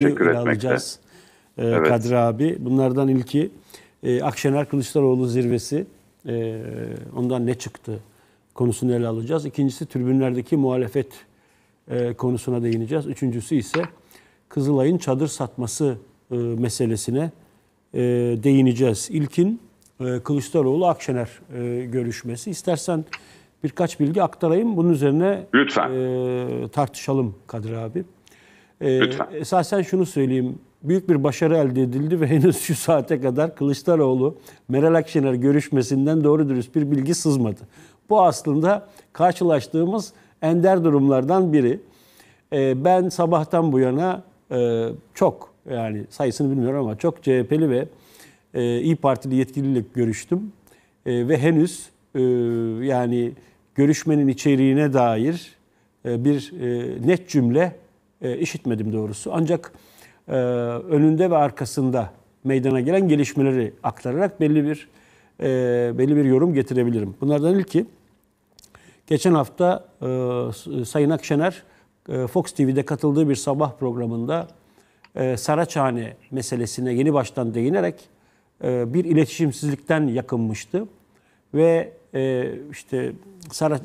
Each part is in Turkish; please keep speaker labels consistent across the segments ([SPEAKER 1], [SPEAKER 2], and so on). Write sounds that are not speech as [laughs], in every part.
[SPEAKER 1] Teşekkür ele alacağız
[SPEAKER 2] e, evet. Kadri abi. Bunlardan ilki e, Akşener Kılıçdaroğlu zirvesi. E, ondan ne çıktı konusunu ele alacağız. İkincisi türbünlerdeki muhalefet e, konusuna değineceğiz. Üçüncüsü ise Kızılay'ın çadır satması meselesine değineceğiz. İlkin Kılıçdaroğlu-Akşener görüşmesi. İstersen birkaç bilgi aktarayım. Bunun üzerine Lütfen. tartışalım Kadir abi. E, Lütfen. Esasen şunu söyleyeyim. Büyük bir başarı elde edildi ve [laughs] henüz şu saate kadar Kılıçdaroğlu Meral Akşener görüşmesinden doğru dürüst bir bilgi sızmadı. Bu aslında karşılaştığımız ender durumlardan biri. E, ben sabahtan bu yana e, çok yani sayısını bilmiyorum ama çok CHP'li ve e, İyi Partili yetkiliyle görüştüm e, ve henüz e, yani görüşmenin içeriğine dair e, bir e, net cümle e, işitmedim doğrusu. Ancak e, önünde ve arkasında meydana gelen gelişmeleri aktararak belli bir e, belli bir yorum getirebilirim. Bunlardan ilki geçen hafta e, Sayın Akşener e, Fox TV'de katıldığı bir sabah programında e, Saraçhane meselesine yeni baştan değinerek e, bir iletişimsizlikten yakınmıştı ve e, işte Sara, e,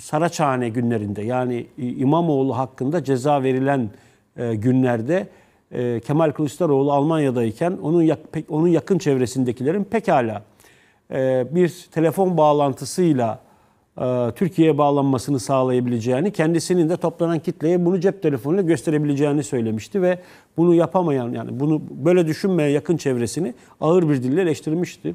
[SPEAKER 2] Saraçhane günlerinde yani İmamoğlu hakkında ceza verilen e, günlerde Kemal Kılıçdaroğlu Almanya'dayken onun onun yakın çevresindekilerin pekala bir telefon bağlantısıyla Türkiye'ye bağlanmasını sağlayabileceğini, kendisinin de toplanan kitleye bunu cep telefonuyla gösterebileceğini söylemişti ve bunu yapamayan yani bunu böyle düşünmeyen yakın çevresini ağır bir dille eleştirmişti.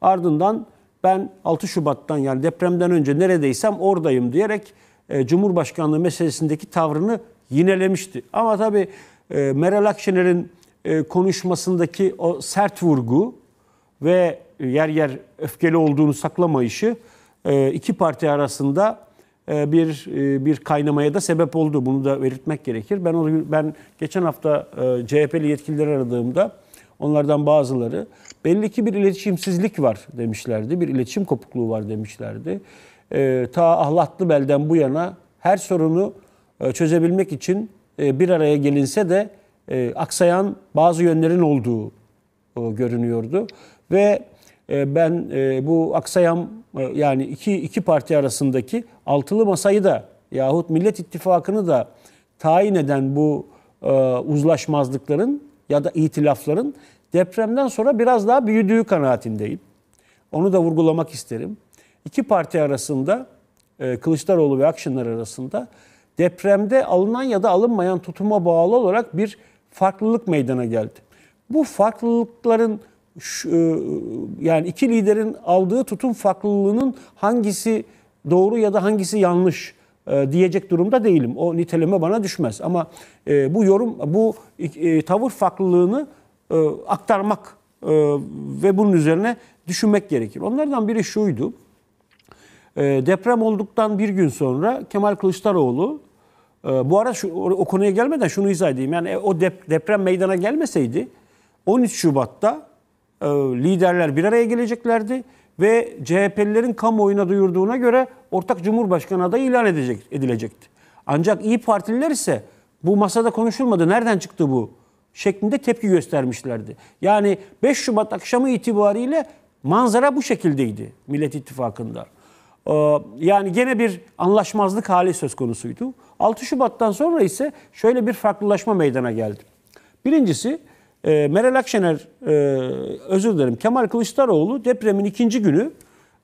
[SPEAKER 2] Ardından ben 6 Şubat'tan yani depremden önce neredeysem oradayım diyerek e, Cumhurbaşkanlığı meselesindeki tavrını yinelemişti. Ama tabii e, Meral Akşener'in e, konuşmasındaki o sert vurgu ve yer yer öfkeli olduğunu saklamayışı e, iki parti arasında e, bir e, bir kaynamaya da sebep oldu. Bunu da belirtmek gerekir. Ben ben geçen hafta e, CHP'li yetkilileri aradığımda Onlardan bazıları belli ki bir iletişimsizlik var demişlerdi. Bir iletişim kopukluğu var demişlerdi. E, ta ahlatlı belden bu yana her sorunu e, çözebilmek için e, bir araya gelinse de e, aksayan bazı yönlerin olduğu e, görünüyordu. Ve e, ben e, bu aksayan e, yani iki, iki parti arasındaki altılı masayı da yahut Millet İttifakı'nı da tayin eden bu e, uzlaşmazlıkların ya da itilafların depremden sonra biraz daha büyüdüğü kanaatindeyim. Onu da vurgulamak isterim. İki parti arasında, e, Kılıçdaroğlu ve Akşener arasında depremde alınan ya da alınmayan tutuma bağlı olarak bir farklılık meydana geldi. Bu farklılıkların e, yani iki liderin aldığı tutum farklılığının hangisi doğru ya da hangisi yanlış e, diyecek durumda değilim. O niteleme bana düşmez. Ama e, bu yorum, bu e, tavır farklılığını aktarmak ve bunun üzerine düşünmek gerekir. Onlardan biri şuydu. Deprem olduktan bir gün sonra Kemal Kılıçdaroğlu bu arada şu, o konuya gelmeden şunu izah edeyim. Yani o deprem meydana gelmeseydi 13 Şubat'ta liderler bir araya geleceklerdi ve CHP'lilerin kamuoyuna duyurduğuna göre ortak cumhurbaşkanı adayı ilan edecek, edilecekti. Ancak İyi Partililer ise bu masada konuşulmadı. Nereden çıktı bu? şeklinde tepki göstermişlerdi. Yani 5 Şubat akşamı itibariyle manzara bu şekildeydi Millet İttifakı'nda. Ee, yani gene bir anlaşmazlık hali söz konusuydu. 6 Şubat'tan sonra ise şöyle bir farklılaşma meydana geldi. Birincisi e, Meral Akşener, e, özür dilerim Kemal Kılıçdaroğlu depremin ikinci günü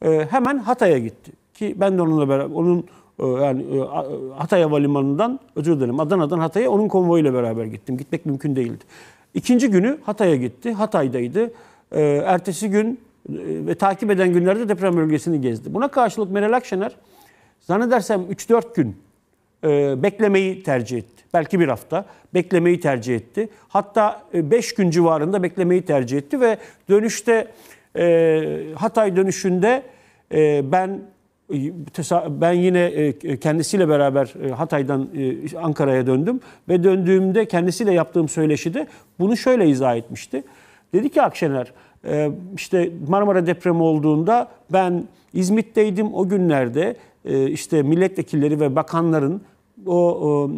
[SPEAKER 2] e, hemen Hatay'a gitti. Ki ben de onunla beraber, onun e, yani e, Hatay Havalimanı'ndan, özür dilerim Adana'dan Hatay'a onun konvoyuyla beraber gittim. Gitmek mümkün değildi. İkinci günü Hatay'a gitti, Hatay'daydı. E, ertesi gün e, ve takip eden günlerde deprem bölgesini gezdi. Buna karşılık Meral Akşener zannedersem 3-4 gün e, beklemeyi tercih etti. Belki bir hafta beklemeyi tercih etti. Hatta 5 e, gün civarında beklemeyi tercih etti ve dönüşte e, Hatay dönüşünde e, ben e, ben yine e, kendisiyle beraber Hatay'dan Ankara'ya döndüm ve döndüğümde kendisiyle yaptığım söyleşide bunu şöyle izah etmişti. Dedi ki Akşener işte Marmara depremi olduğunda ben İzmit'teydim o günlerde e, işte milletvekilleri ve bakanların o,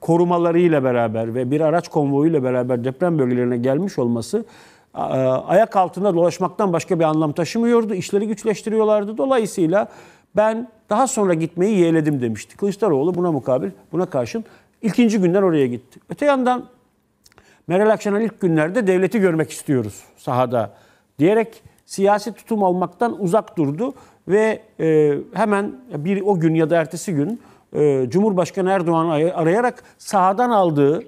[SPEAKER 2] korumalarıyla beraber ve bir araç konvoyuyla beraber deprem bölgelerine gelmiş olması ayak altında dolaşmaktan başka bir anlam taşımıyordu. İşleri güçleştiriyorlardı. Dolayısıyla ben daha sonra gitmeyi yeğledim demişti. Kılıçdaroğlu buna mukabil, buna karşın ikinci günden oraya gitti. Öte yandan Meral Akşener ilk günlerde devleti görmek istiyoruz sahada diyerek siyasi tutum almaktan uzak durdu ve e, hemen bir o gün ya da ertesi gün e, Cumhurbaşkanı Erdoğan'ı arayarak sahadan aldığı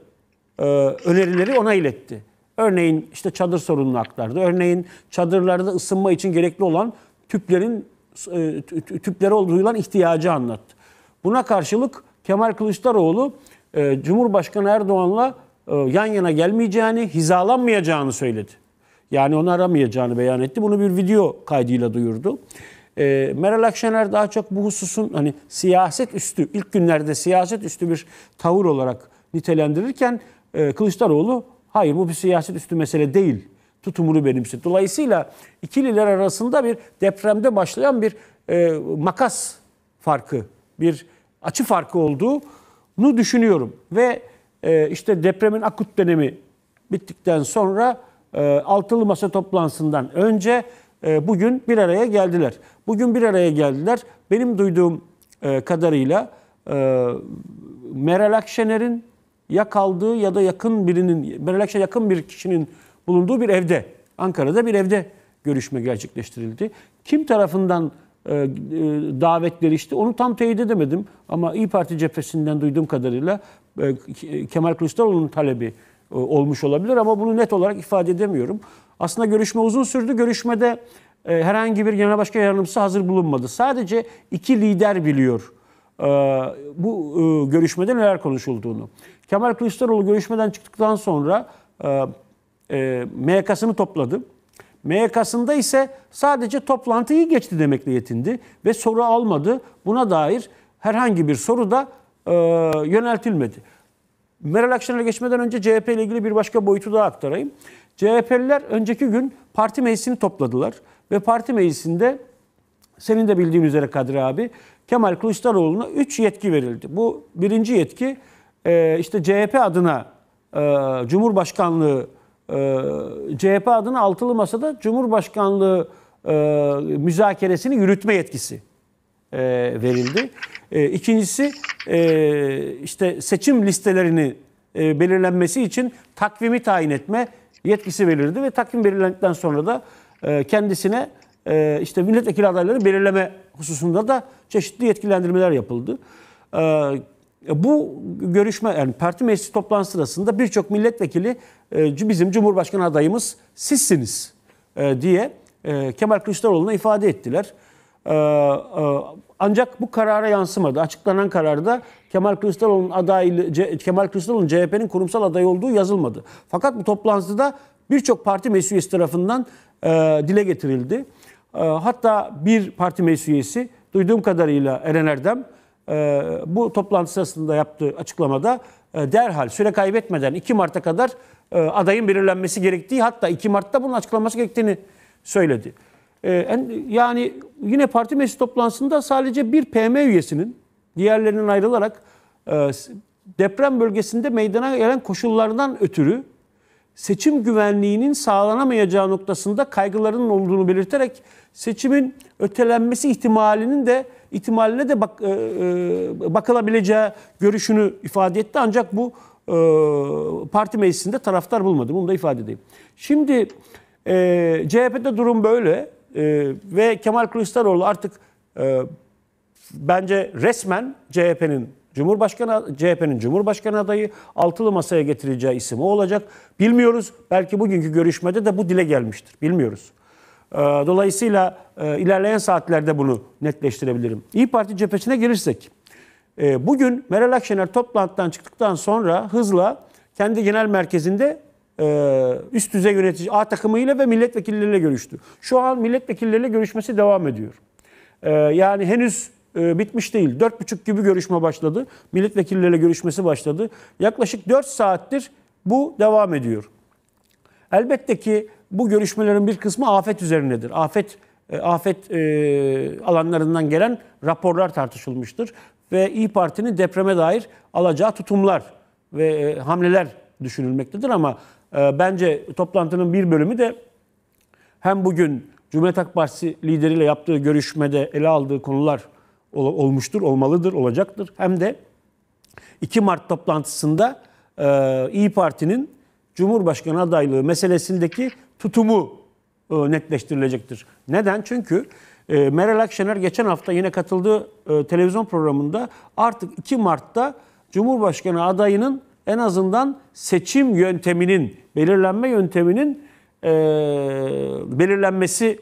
[SPEAKER 2] e, önerileri ona iletti. Örneğin işte çadır sorununu aktardı. Örneğin çadırlarda ısınma için gerekli olan tüplerin e, tüplere duyulan ihtiyacı anlattı. Buna karşılık Kemal Kılıçdaroğlu e, Cumhurbaşkanı Erdoğan'la e, yan yana gelmeyeceğini, hizalanmayacağını söyledi. Yani onu aramayacağını beyan etti. Bunu bir video kaydıyla duyurdu. E, Meral Akşener daha çok bu hususun hani siyaset üstü, ilk günlerde siyaset üstü bir tavır olarak nitelendirirken e, Kılıçdaroğlu hayır bu bir siyaset üstü mesele değil tutumunu benimsedi. Dolayısıyla ikililer arasında bir depremde başlayan bir e, makas farkı, bir açı farkı olduğunu düşünüyorum. Ve e, işte depremin akut dönemi bittikten sonra e, altılı masa toplantısından önce ee, bugün bir araya geldiler. Bugün bir araya geldiler. Benim duyduğum e, kadarıyla e, Meral Akşener'in ya kaldığı ya da yakın birinin, Meral Akşener yakın bir kişinin bulunduğu bir evde, Ankara'da bir evde görüşme gerçekleştirildi. Kim tarafından e, davetleri işte onu tam teyit edemedim ama İyi Parti cephesinden duyduğum kadarıyla Kemal Kılıçdaroğlu'nun talebi olmuş olabilir ama bunu net olarak ifade edemiyorum. Aslında görüşme uzun sürdü. Görüşmede e, herhangi bir genel başkan yardımcısı hazır bulunmadı. Sadece iki lider biliyor e, bu e, görüşmede neler konuşulduğunu. Kemal Kılıçdaroğlu görüşmeden çıktıktan sonra e, e, MYK'sını topladı. MYK'sında ise sadece toplantıyı geçti demekle yetindi ve soru almadı. Buna dair herhangi bir soru da e, yöneltilmedi. Meral Akşener'e geçmeden önce CHP ile ilgili bir başka boyutu da aktarayım. CHP'liler önceki gün parti meclisini topladılar ve parti meclisinde senin de bildiğin üzere Kadir abi Kemal Kılıçdaroğlu'na 3 yetki verildi. Bu birinci yetki e, işte CHP adına e, Cumhurbaşkanlığı e, CHP adına altılı masada Cumhurbaşkanlığı müzakeresini yürütme yetkisi verildi. İkincisi işte seçim listelerini belirlenmesi için takvimi tayin etme yetkisi belirdi ve takvim belirlendikten sonra da e, kendisine e, işte milletvekili adaylarını belirleme hususunda da çeşitli yetkilendirmeler yapıldı. E, bu görüşme yani parti meclisi toplantısı sırasında birçok milletvekili bizim Cumhurbaşkanı adayımız sizsiniz diye Kemal Kılıçdaroğlu'na ifade ettiler. Ancak bu karara yansımadı. Açıklanan kararda Kemal Kılıçdaroğlu'nun adaylı Kemal Kılıçdaroğlu'nun CHP'nin kurumsal adayı olduğu yazılmadı. Fakat bu toplantıda birçok parti meclis tarafından e, dile getirildi. E, hatta bir parti meclis duyduğum kadarıyla Eren Erdem e, bu toplantı sırasında yaptığı açıklamada e, derhal süre kaybetmeden 2 Mart'a kadar e, adayın belirlenmesi gerektiği hatta 2 Mart'ta bunun açıklanması gerektiğini söyledi. Ee, en, yani yine parti meclis toplantısında sadece bir PM üyesinin diğerlerinin ayrılarak e, deprem bölgesinde meydana gelen koşullardan ötürü seçim güvenliğinin sağlanamayacağı noktasında kaygılarının olduğunu belirterek seçimin ötelenmesi ihtimalinin de ihtimaline de bak, e, e, bakılabileceği görüşünü ifade etti. Ancak bu e, parti meclisinde taraftar bulmadı. Bunu da ifade edeyim. Şimdi e, CHP'de durum böyle. E, ve Kemal Kılıçdaroğlu artık e, bence resmen CHP'nin Cumhurbaşkanı CHP'nin Cumhurbaşkanı adayı altılı masaya getireceği isim o olacak. Bilmiyoruz. Belki bugünkü görüşmede de bu dile gelmiştir. Bilmiyoruz. E, dolayısıyla e, ilerleyen saatlerde bunu netleştirebilirim. İyi Parti cephesine girirsek E, bugün Meral Akşener toplantıdan çıktıktan sonra hızla kendi genel merkezinde e, üst düzey yönetici A takımıyla ve milletvekilleriyle görüştü. Şu an milletvekilleriyle görüşmesi devam ediyor. E, yani henüz e, bitmiş değil. 4,5 gibi görüşme başladı. Milletvekilleriyle görüşmesi başladı. Yaklaşık 4 saattir bu devam ediyor. Elbette ki bu görüşmelerin bir kısmı afet üzerinedir. Afet afet alanlarından gelen raporlar tartışılmıştır ve İyi Parti'nin depreme dair alacağı tutumlar ve hamleler düşünülmektedir ama ee, bence toplantının bir bölümü de hem bugün Cumhuriyet Halk Partisi lideriyle yaptığı görüşmede ele aldığı konular olmuştur, olmalıdır, olacaktır. Hem de 2 Mart toplantısında e, İyi Parti'nin Cumhurbaşkanı adaylığı meselesindeki tutumu e, netleştirilecektir. Neden? Çünkü e, Meral Akşener geçen hafta yine katıldığı televizyon programında artık 2 Mart'ta Cumhurbaşkanı adayının en azından seçim yönteminin belirlenme yönteminin e, belirlenmesi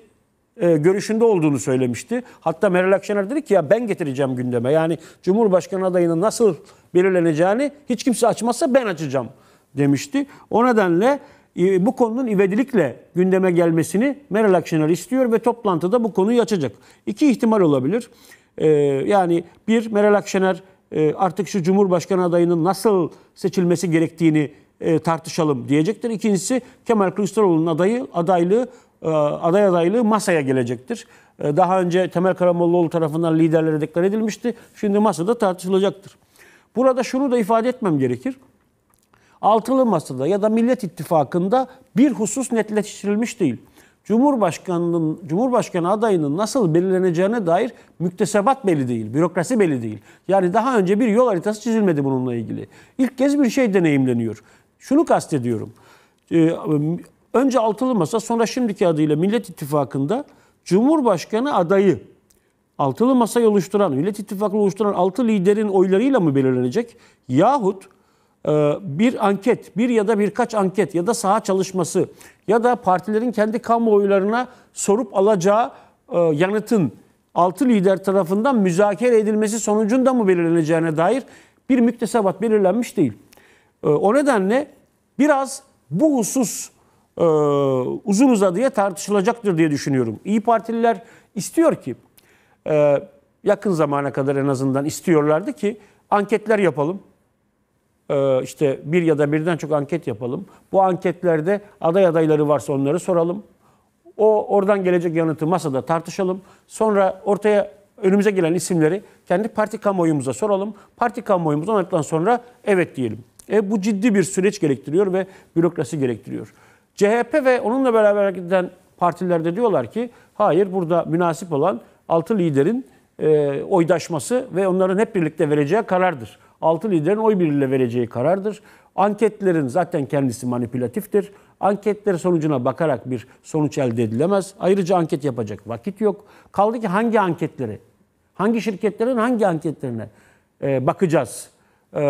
[SPEAKER 2] e, görüşünde olduğunu söylemişti. Hatta Meral Akşener dedi ki ya ben getireceğim gündeme. Yani Cumhurbaşkanı adayının nasıl belirleneceğini hiç kimse açmazsa ben açacağım demişti. O nedenle e, bu konunun ivedilikle gündeme gelmesini Meral Akşener istiyor ve toplantıda bu konuyu açacak. İki ihtimal olabilir. E, yani bir Meral Akşener e, artık şu Cumhurbaşkanı adayının nasıl seçilmesi gerektiğini e, tartışalım diyecektir. İkincisi Kemal Kılıçdaroğlu'nun adayı adaylığı e, aday adaylığı masaya gelecektir. E, daha önce Temel Karamollaoğlu tarafından liderlere deklar edilmişti. Şimdi masada tartışılacaktır. Burada şunu da ifade etmem gerekir. Altılı masada ya da Millet İttifakı'nda bir husus netleştirilmiş değil. Cumhurbaşkanının Cumhurbaşkanı adayının nasıl belirleneceğine dair müktesebat belli değil, bürokrasi belli değil. Yani daha önce bir yol haritası çizilmedi bununla ilgili. İlk kez bir şey deneyimleniyor. Şunu kastediyorum. Ee, önce altılı masa sonra şimdiki adıyla Millet İttifakı'nda Cumhurbaşkanı adayı altılı masayı oluşturan, Millet İttifakı'nı oluşturan altı liderin oylarıyla mı belirlenecek? Yahut e, bir anket, bir ya da birkaç anket ya da saha çalışması ya da partilerin kendi kamuoylarına sorup alacağı e, yanıtın altı lider tarafından müzakere edilmesi sonucunda mı belirleneceğine dair bir müktesebat belirlenmiş değil. Ee, o nedenle biraz bu husus e, uzun uzadıya tartışılacaktır diye düşünüyorum. İyi Partililer istiyor ki e, yakın zamana kadar en azından istiyorlardı ki anketler yapalım. E, işte bir ya da birden çok anket yapalım. Bu anketlerde aday adayları varsa onları soralım. O oradan gelecek yanıtı masada tartışalım. Sonra ortaya önümüze gelen isimleri kendi parti kamuoyumuza soralım. Parti kamuoyumuz onlardan sonra evet diyelim. E, bu ciddi bir süreç gerektiriyor ve bürokrasi gerektiriyor. CHP ve onunla beraber giden partiler de diyorlar ki hayır burada münasip olan 6 liderin e, oydaşması ve onların hep birlikte vereceği karardır. 6 liderin oy birliğiyle vereceği karardır. Anketlerin zaten kendisi manipülatiftir. Anketler sonucuna bakarak bir sonuç elde edilemez. Ayrıca anket yapacak vakit yok. Kaldı ki hangi anketleri, hangi şirketlerin hangi anketlerine e, bakacağız? E, e,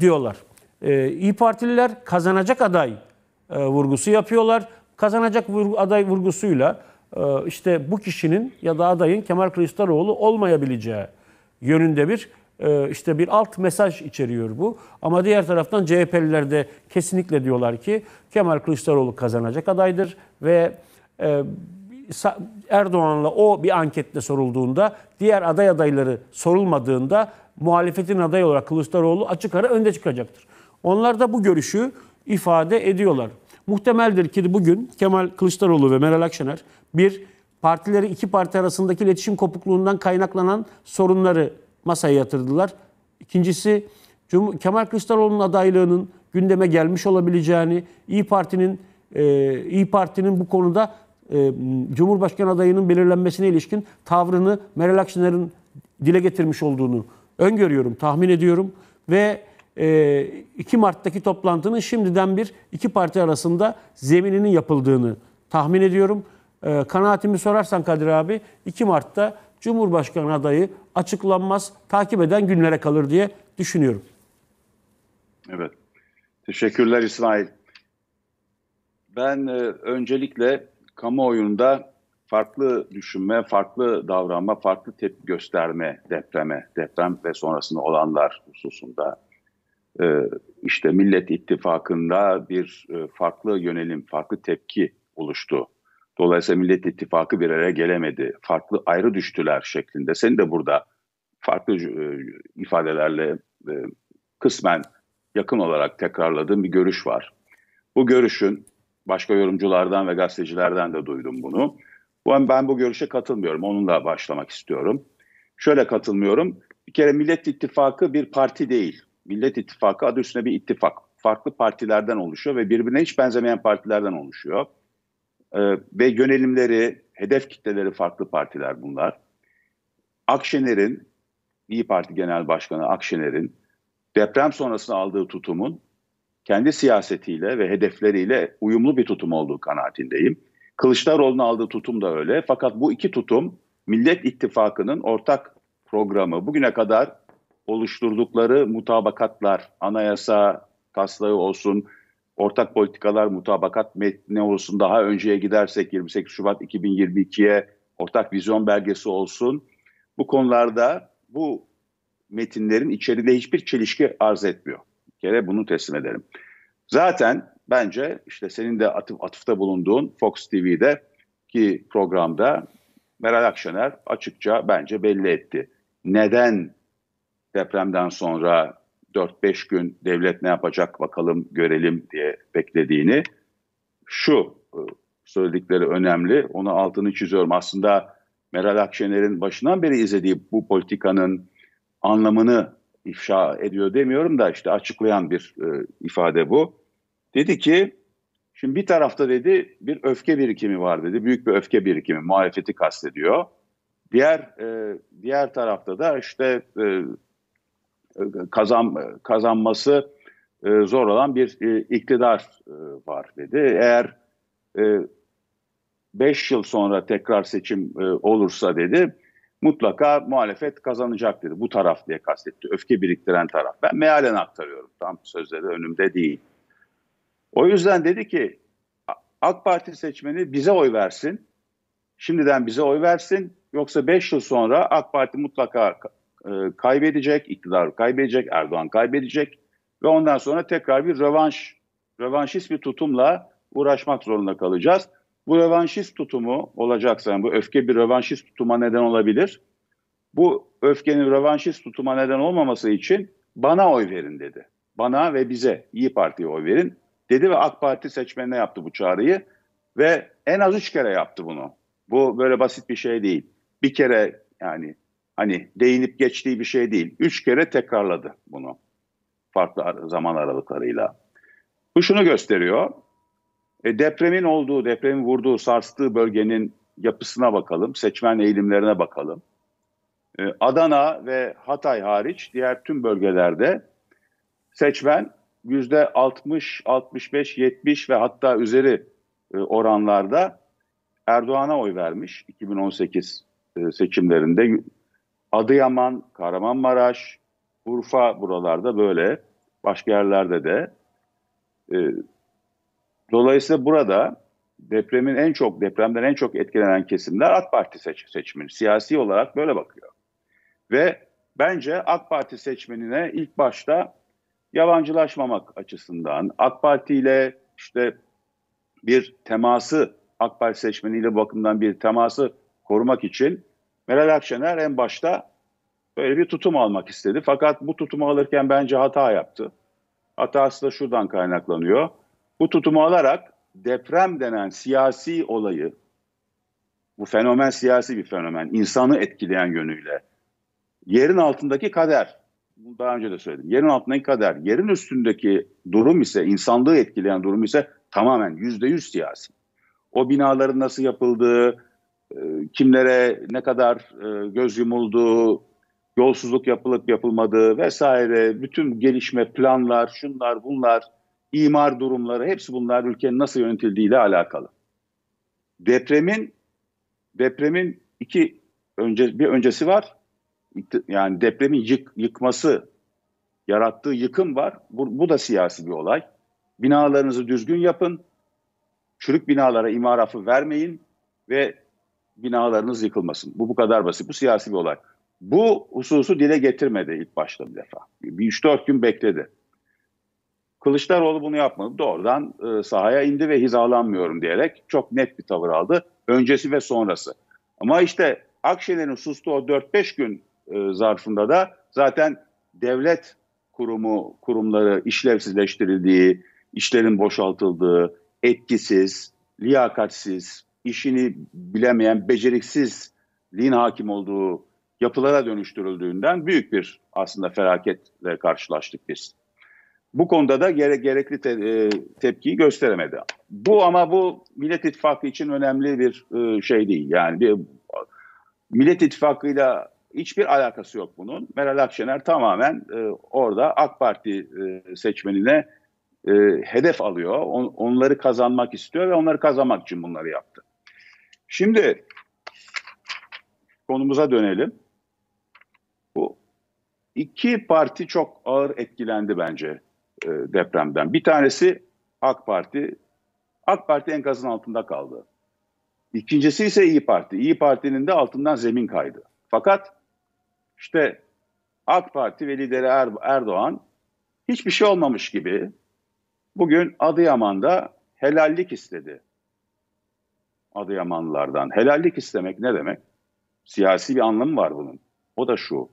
[SPEAKER 2] diyorlar. E, İyi Partililer kazanacak aday e, vurgusu yapıyorlar. Kazanacak vurgu, aday vurgusuyla e, işte bu kişinin ya da adayın Kemal Kılıçdaroğlu olmayabileceği yönünde bir e, işte bir alt mesaj içeriyor bu. Ama diğer taraftan CHP'liler de kesinlikle diyorlar ki Kemal Kılıçdaroğlu kazanacak adaydır ve e, Erdoğan'la o bir ankette sorulduğunda, diğer aday adayları sorulmadığında muhalefetin adayı olarak Kılıçdaroğlu açık ara önde çıkacaktır. Onlar da bu görüşü ifade ediyorlar. Muhtemeldir ki bugün Kemal Kılıçdaroğlu ve Meral Akşener bir partileri iki parti arasındaki iletişim kopukluğundan kaynaklanan sorunları masaya yatırdılar. İkincisi Kemal Kılıçdaroğlu'nun adaylığının gündeme gelmiş olabileceğini, İyi Parti'nin e, İyi Parti'nin bu konuda e, Cumhurbaşkanı adayının belirlenmesine ilişkin tavrını Meral Akşener'in dile getirmiş olduğunu öngörüyorum, tahmin ediyorum ve 2 e, Mart'taki toplantının şimdiden bir iki parti arasında zemininin yapıldığını tahmin ediyorum. E, kanaatimi sorarsan Kadir abi 2 Mart'ta Cumhurbaşkanı adayı açıklanmaz, takip eden günlere kalır diye düşünüyorum.
[SPEAKER 1] Evet. Teşekkürler İsmail. Ben e, öncelikle kamuoyunda farklı düşünme, farklı davranma, farklı tepki gösterme depreme, deprem ve sonrasında olanlar hususunda e, işte Millet İttifakı'nda bir e, farklı yönelim, farklı tepki oluştu. Dolayısıyla Millet İttifakı bir araya gelemedi. Farklı ayrı düştüler şeklinde. Senin de burada farklı e, ifadelerle kısmen yakın olarak tekrarladığım bir görüş var. Bu görüşün başka yorumculardan ve gazetecilerden de duydum bunu. Ben bu görüşe katılmıyorum. Onunla başlamak istiyorum. Şöyle katılmıyorum. Bir kere Millet İttifakı bir parti değil. Millet İttifakı adı üstüne bir ittifak. Farklı partilerden oluşuyor ve birbirine hiç benzemeyen partilerden oluşuyor. Ee, ve yönelimleri, hedef kitleleri farklı partiler bunlar. Akşener'in, İyi Parti Genel Başkanı Akşener'in deprem sonrasında aldığı tutumun kendi siyasetiyle ve hedefleriyle uyumlu bir tutum olduğu kanaatindeyim. Kılıçdaroğlu'nun aldığı tutum da öyle. Fakat bu iki tutum Millet İttifakı'nın ortak programı bugüne kadar oluşturdukları mutabakatlar, anayasa taslağı olsun, ortak politikalar mutabakat metni olsun, daha önceye gidersek 28 Şubat 2022'ye ortak vizyon belgesi olsun. Bu konularda bu metinlerin içeride hiçbir çelişki arz etmiyor. Bir kere bunu teslim ederim. Zaten bence işte senin de atıf, atıfta bulunduğun Fox TV'de ki programda Meral Akşener açıkça bence belli etti. Neden depremden sonra 4-5 gün devlet ne yapacak bakalım görelim diye beklediğini şu e, söyledikleri önemli. Onu altını çiziyorum. Aslında Meral Akşener'in başından beri izlediği bu politikanın anlamını ifşa ediyor demiyorum da işte açıklayan bir e, ifade bu. Dedi ki şimdi bir tarafta dedi bir öfke birikimi var dedi. Büyük bir öfke birikimi muhalefeti kastediyor. Diğer e, diğer tarafta da işte e, kazan kazanması e, zor olan bir e, iktidar e, var dedi. Eğer 5 e, yıl sonra tekrar seçim e, olursa dedi mutlaka muhalefet kazanacak dedi. Bu taraf diye kastetti. Öfke biriktiren taraf. Ben mealen aktarıyorum. Tam sözleri önümde değil. O yüzden dedi ki AK Parti seçmeni bize oy versin. Şimdiden bize oy versin. Yoksa 5 yıl sonra AK Parti mutlaka e, kaybedecek, iktidar kaybedecek, Erdoğan kaybedecek ve ondan sonra tekrar bir rövanş, rövanşist bir tutumla uğraşmak zorunda kalacağız. Bu rövanşist tutumu olacaksa, yani bu öfke bir rövanşist tutuma neden olabilir. Bu öfkenin rövanşist tutuma neden olmaması için bana oy verin dedi. Bana ve bize, İyi Parti'ye oy verin dedi ve AK Parti seçmenine yaptı bu çağrıyı ve en az üç kere yaptı bunu. Bu böyle basit bir şey değil. Bir kere yani hani değinip geçtiği bir şey değil. Üç kere tekrarladı bunu farklı zaman aralıklarıyla. Bu şunu gösteriyor. E, depremin olduğu, depremin vurduğu, sarstığı bölgenin yapısına bakalım, seçmen eğilimlerine bakalım. E, Adana ve Hatay hariç diğer tüm bölgelerde seçmen yüzde 60, 65, 70 ve hatta üzeri e, oranlarda Erdoğan'a oy vermiş 2018 e, seçimlerinde. Adıyaman, Kahramanmaraş, Urfa buralarda böyle, başka yerlerde de. E, dolayısıyla burada depremin en çok depremden en çok etkilenen kesimler AK Parti seç seçmeni. Siyasi olarak böyle bakıyor. Ve bence AK Parti seçmenine ilk başta yabancılaşmamak açısından AK Parti ile işte bir teması AK Parti seçmeniyle bakımdan bir teması korumak için Meral Akşener en başta böyle bir tutum almak istedi. Fakat bu tutumu alırken bence hata yaptı. Hatası da şuradan kaynaklanıyor. Bu tutumu alarak deprem denen siyasi olayı, bu fenomen siyasi bir fenomen, insanı etkileyen yönüyle, yerin altındaki kader bunu daha önce de söyledim. Yerin altındaki kader, yerin üstündeki durum ise, insanlığı etkileyen durum ise tamamen yüzde yüz siyasi. O binaların nasıl yapıldığı, e, kimlere ne kadar e, göz yumulduğu, yolsuzluk yapılıp yapılmadığı vesaire bütün gelişme planlar, şunlar bunlar, imar durumları hepsi bunlar ülkenin nasıl yönetildiğiyle alakalı. Depremin depremin iki önce bir öncesi var, yani depremin yık, yıkması yarattığı yıkım var. Bu, bu da siyasi bir olay. Binalarınızı düzgün yapın. Çürük binalara imar vermeyin ve binalarınız yıkılmasın. Bu bu kadar basit. Bu siyasi bir olay. Bu hususu dile getirmedi ilk başta bir defa. Bir 3-4 gün bekledi. Kılıçdaroğlu bunu yapmadı. Doğrudan e, sahaya indi ve hizalanmıyorum diyerek çok net bir tavır aldı. Öncesi ve sonrası. Ama işte Akşener'in sustuğu o 4-5 gün e, zarfında da zaten devlet kurumu kurumları işlevsizleştirildiği, işlerin boşaltıldığı, etkisiz, liyakatsiz, işini bilemeyen, beceriksizliğin hakim olduğu yapılara dönüştürüldüğünden büyük bir aslında felaketle karşılaştık biz. Bu konuda da gere gerekli te e, tepkiyi gösteremedi. Bu ama bu Millet İttifakı için önemli bir e, şey değil. Yani bir, Millet İttifakı'yla Hiçbir alakası yok bunun. Meral Akşener tamamen e, orada AK Parti e, seçmenine e, hedef alıyor. On, onları kazanmak istiyor ve onları kazanmak için bunları yaptı. Şimdi konumuza dönelim. Bu iki parti çok ağır etkilendi bence e, depremden. Bir tanesi AK Parti. AK Parti enkazın altında kaldı. İkincisi ise İyi Parti. İyi Parti'nin de altından zemin kaydı. Fakat işte AK Parti ve lideri er Erdoğan hiçbir şey olmamış gibi bugün Adıyaman'da helallik istedi. Adıyamanlılardan. Helallik istemek ne demek? Siyasi bir anlamı var bunun. O da şu.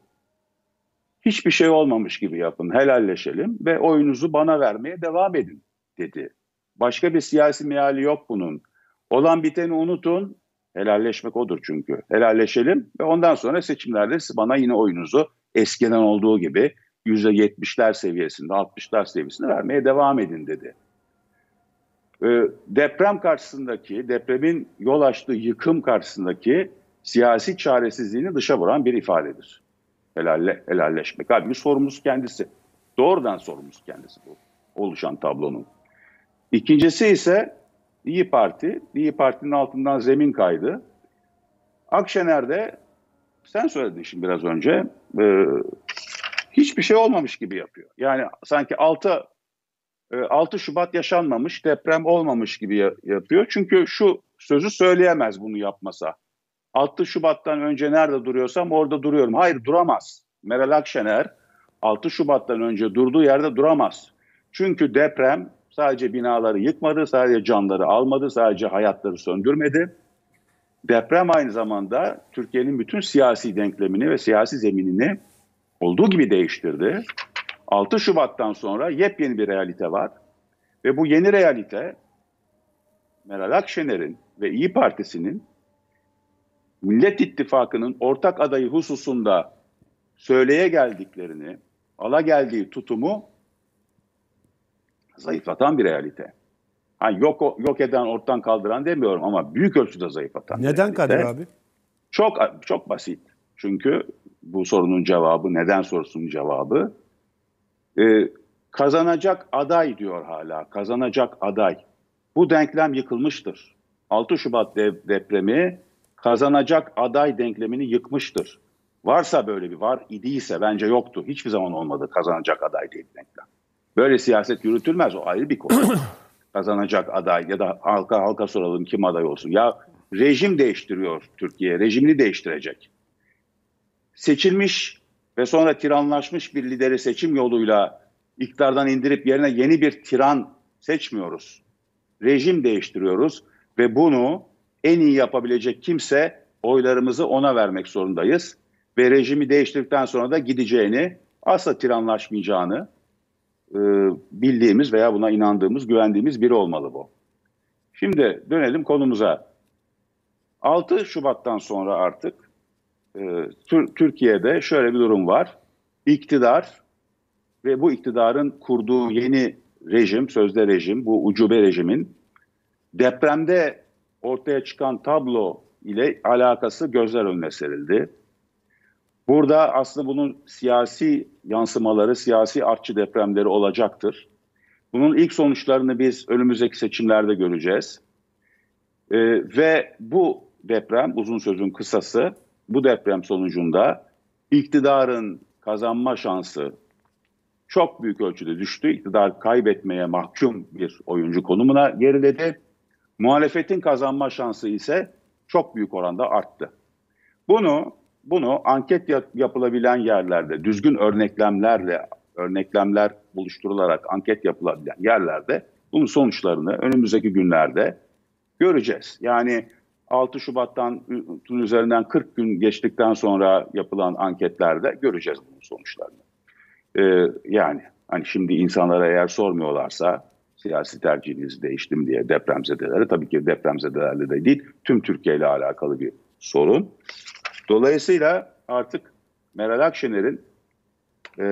[SPEAKER 1] Hiçbir şey olmamış gibi yapın, helalleşelim ve oyunuzu bana vermeye devam edin dedi. Başka bir siyasi meali yok bunun. Olan biteni unutun, Helalleşmek odur çünkü. Helalleşelim ve ondan sonra seçimlerde siz bana yine oyunuzu eskiden olduğu gibi %70'ler seviyesinde, 60'lar seviyesinde vermeye devam edin dedi. Ee, deprem karşısındaki, depremin yol açtığı yıkım karşısındaki siyasi çaresizliğini dışa vuran bir ifadedir. Helalle, helalleşmek. Halbuki sorumuz kendisi. Doğrudan sorumuz kendisi bu oluşan tablonun. İkincisi ise İyi Parti, İyi Parti'nin altından zemin kaydı. Akşener'de sen söyledin şimdi biraz önce e, hiçbir şey olmamış gibi yapıyor. Yani sanki 6 e, 6 Şubat yaşanmamış, deprem olmamış gibi ya, yapıyor. Çünkü şu sözü söyleyemez bunu yapmasa. 6 Şubat'tan önce nerede duruyorsam orada duruyorum. Hayır duramaz. Meral Akşener 6 Şubat'tan önce durduğu yerde duramaz. Çünkü deprem Sadece binaları yıkmadı, sadece canları almadı, sadece hayatları söndürmedi. Deprem aynı zamanda Türkiye'nin bütün siyasi denklemini ve siyasi zeminini olduğu gibi değiştirdi. 6 Şubat'tan sonra yepyeni bir realite var. Ve bu yeni realite Meral Akşener'in ve İyi Partisi'nin Millet İttifakı'nın ortak adayı hususunda söyleye geldiklerini, ala geldiği tutumu zayıflatan bir realite. Hani yok yok eden, ortadan kaldıran demiyorum ama büyük ölçüde zayıflatan. Neden Kadir abi? Çok çok basit. Çünkü bu sorunun cevabı, neden sorusunun cevabı e, kazanacak aday diyor hala. Kazanacak aday. Bu denklem yıkılmıştır. 6 Şubat depremi kazanacak aday denklemini yıkmıştır. Varsa böyle bir var idiyse bence yoktu. Hiçbir zaman olmadı kazanacak aday diye bir denklem. Böyle siyaset yürütülmez o ayrı bir konu. [clears throat] Kazanacak aday ya da halka halka soralım kim aday olsun. Ya rejim değiştiriyor Türkiye, rejimini değiştirecek. Seçilmiş ve sonra tiranlaşmış bir lideri seçim yoluyla iktidardan indirip yerine yeni bir tiran seçmiyoruz. Rejim değiştiriyoruz ve bunu en iyi yapabilecek kimse oylarımızı ona vermek zorundayız. Ve rejimi değiştirdikten sonra da gideceğini, asla tiranlaşmayacağını, e, bildiğimiz veya buna inandığımız, güvendiğimiz biri olmalı bu. Şimdi dönelim konumuza. 6 Şubat'tan sonra artık e, Türkiye'de şöyle bir durum var. İktidar ve bu iktidarın kurduğu yeni rejim, sözde rejim, bu ucube rejimin depremde ortaya çıkan tablo ile alakası gözler önüne serildi. Burada aslında bunun siyasi yansımaları, siyasi artçı depremleri olacaktır. Bunun ilk sonuçlarını biz önümüzdeki seçimlerde göreceğiz. Ee, ve bu deprem, uzun sözün kısası, bu deprem sonucunda iktidarın kazanma şansı çok büyük ölçüde düştü. İktidar kaybetmeye mahkum bir oyuncu konumuna geriledi. Muhalefetin kazanma şansı ise çok büyük oranda arttı. Bunu bunu anket yapılabilen yerlerde, düzgün örneklemlerle, örneklemler buluşturularak anket yapılabilen yerlerde bunun sonuçlarını önümüzdeki günlerde göreceğiz. Yani 6 Şubat'tan üzerinden 40 gün geçtikten sonra yapılan anketlerde göreceğiz bunun sonuçlarını. Ee, yani hani şimdi insanlara eğer sormuyorlarsa siyasi tercihinizi değiştim mi diye depremzedeleri tabii ki depremzedelerle de değil tüm Türkiye ile alakalı bir sorun. Dolayısıyla artık Meral Akşener'in e,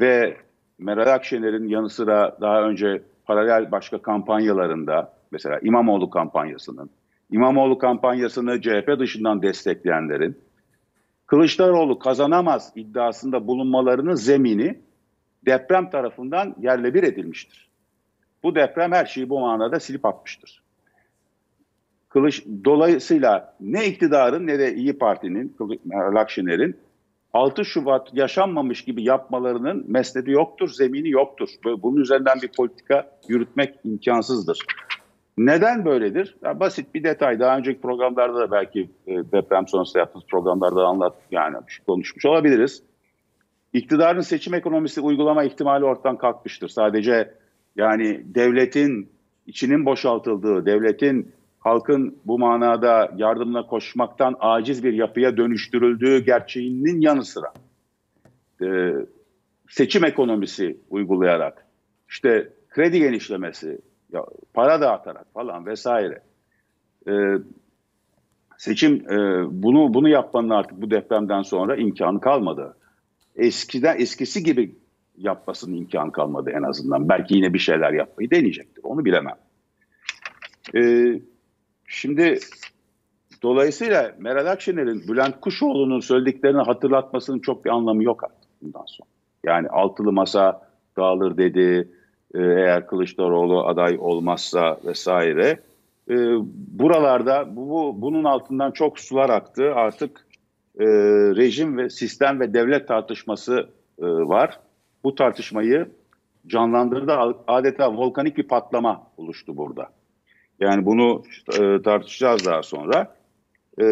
[SPEAKER 1] ve Meral Akşener'in yanı sıra daha önce paralel başka kampanyalarında mesela İmamoğlu kampanyasının, İmamoğlu kampanyasını CHP dışından destekleyenlerin Kılıçdaroğlu kazanamaz iddiasında bulunmalarının zemini deprem tarafından yerle bir edilmiştir. Bu deprem her şeyi bu manada silip atmıştır. Kılıç dolayısıyla ne iktidarın ne de İyi Parti'nin, Lakşiner'in 6 Şubat yaşanmamış gibi yapmalarının mesnedi yoktur, zemini yoktur. Bunun üzerinden bir politika yürütmek imkansızdır. Neden böyledir? Ya basit bir detay. Daha önceki programlarda da belki e, deprem sonrası yaptığımız programlarda anlat yani şey konuşmuş olabiliriz. İktidarın seçim ekonomisi uygulama ihtimali ortadan kalkmıştır. Sadece yani devletin içinin boşaltıldığı, devletin halkın bu manada yardımına koşmaktan aciz bir yapıya dönüştürüldüğü gerçeğinin yanı sıra e, seçim ekonomisi uygulayarak işte kredi genişlemesi, ya, para dağıtarak falan vesaire e, seçim e, bunu bunu yapmanın artık bu depremden sonra imkanı kalmadı. Eskiden eskisi gibi yapmasının imkanı kalmadı en azından. Belki yine bir şeyler yapmayı deneyecektir. Onu bilemem. Ee, Şimdi dolayısıyla Meral Akşener'in Bülent Kuşoğlu'nun söylediklerini hatırlatmasının çok bir anlamı yok artık bundan sonra. Yani altılı masa dağılır dedi, e, eğer Kılıçdaroğlu aday olmazsa vesaire. E, buralarda bu, bu, bunun altından çok sular aktı. Artık e, rejim ve sistem ve devlet tartışması e, var. Bu tartışmayı canlandırdı. Adeta volkanik bir patlama oluştu burada. Yani bunu e, tartışacağız daha sonra. E,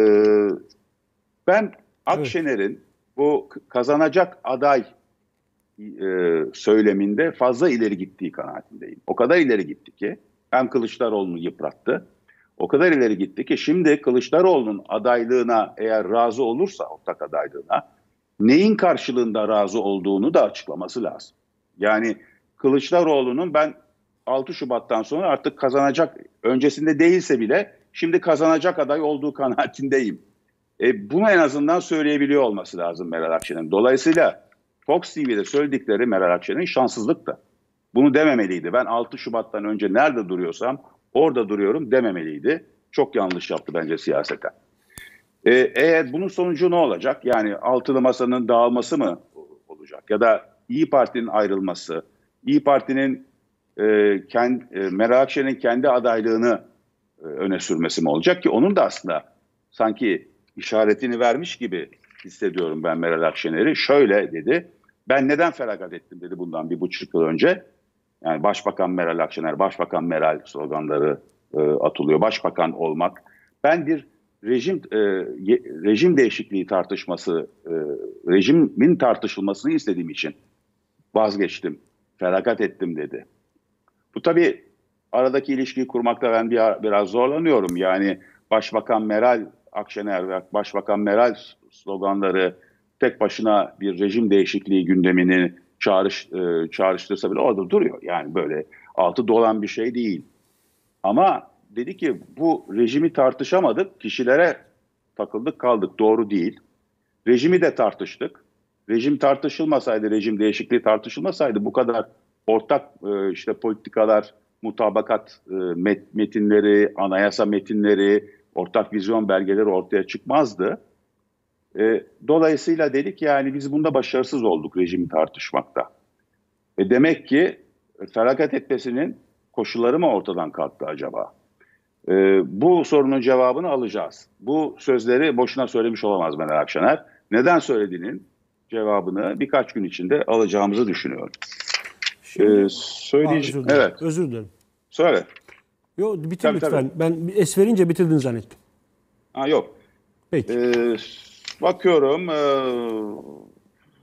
[SPEAKER 1] ben Akşener'in evet. bu kazanacak aday e, söyleminde fazla ileri gittiği kanaatindeyim. O kadar ileri gitti ki hem Kılıçdaroğlu'nu yıprattı. O kadar ileri gitti ki şimdi Kılıçdaroğlu'nun adaylığına eğer razı olursa ortak adaylığına neyin karşılığında razı olduğunu da açıklaması lazım. Yani Kılıçdaroğlu'nun ben 6 Şubat'tan sonra artık kazanacak öncesinde değilse bile şimdi kazanacak aday olduğu kanaatindeyim. E, bunu en azından söyleyebiliyor olması lazım Meral Akşener'in. Dolayısıyla Fox TV'de söyledikleri Meral Akşener'in şanssızlıktı. Bunu dememeliydi. Ben 6 Şubat'tan önce nerede duruyorsam orada duruyorum dememeliydi. Çok yanlış yaptı bence siyaseten. E, eğer bunun sonucu ne olacak? Yani altılı masanın dağılması mı olacak? Ya da İyi Parti'nin ayrılması, İyi Parti'nin e, kend, e, Meral Akşener'in kendi adaylığını e, öne sürmesi mi olacak ki onun da aslında sanki işaretini vermiş gibi hissediyorum ben Meral Akşener'i. Şöyle dedi, ben neden feragat ettim dedi bundan bir buçuk yıl önce. Yani Başbakan Meral Akşener, Başbakan Meral sloganları e, atılıyor. Başbakan olmak. Ben bir rejim e, rejim değişikliği tartışması, e, rejimin tartışılmasını istediğim için vazgeçtim, feragat ettim dedi. Bu tabii aradaki ilişkiyi kurmakta ben bir, biraz zorlanıyorum. Yani Başbakan Meral Akşener ve Başbakan Meral sloganları tek başına bir rejim değişikliği gündemini çağrış, e, çağrıştırsa bile orada duruyor. Yani böyle altı dolan bir şey değil. Ama dedi ki bu rejimi tartışamadık, kişilere takıldık kaldık. Doğru değil. Rejimi de tartıştık. Rejim tartışılmasaydı, rejim değişikliği tartışılmasaydı bu kadar ortak e, işte politikalar, mutabakat e, met, metinleri, anayasa metinleri, ortak vizyon belgeleri ortaya çıkmazdı. E, dolayısıyla dedik yani biz bunda başarısız olduk rejimi tartışmakta. E, demek ki felaket etmesinin koşulları mı ortadan kalktı acaba? E, bu sorunun cevabını alacağız. Bu sözleri boşuna söylemiş olamaz Meral Akşener. Neden söylediğinin cevabını birkaç gün içinde alacağımızı düşünüyorum.
[SPEAKER 2] Ee, şimdi, ee, söyleyeceğim. Aa, özür evet. Özür dilerim. Söyle. Yok bitir tabii, lütfen. Tabii. Ben es verince bitirdin zannettim. Ha yok. Peki.
[SPEAKER 1] Ee, bakıyorum e,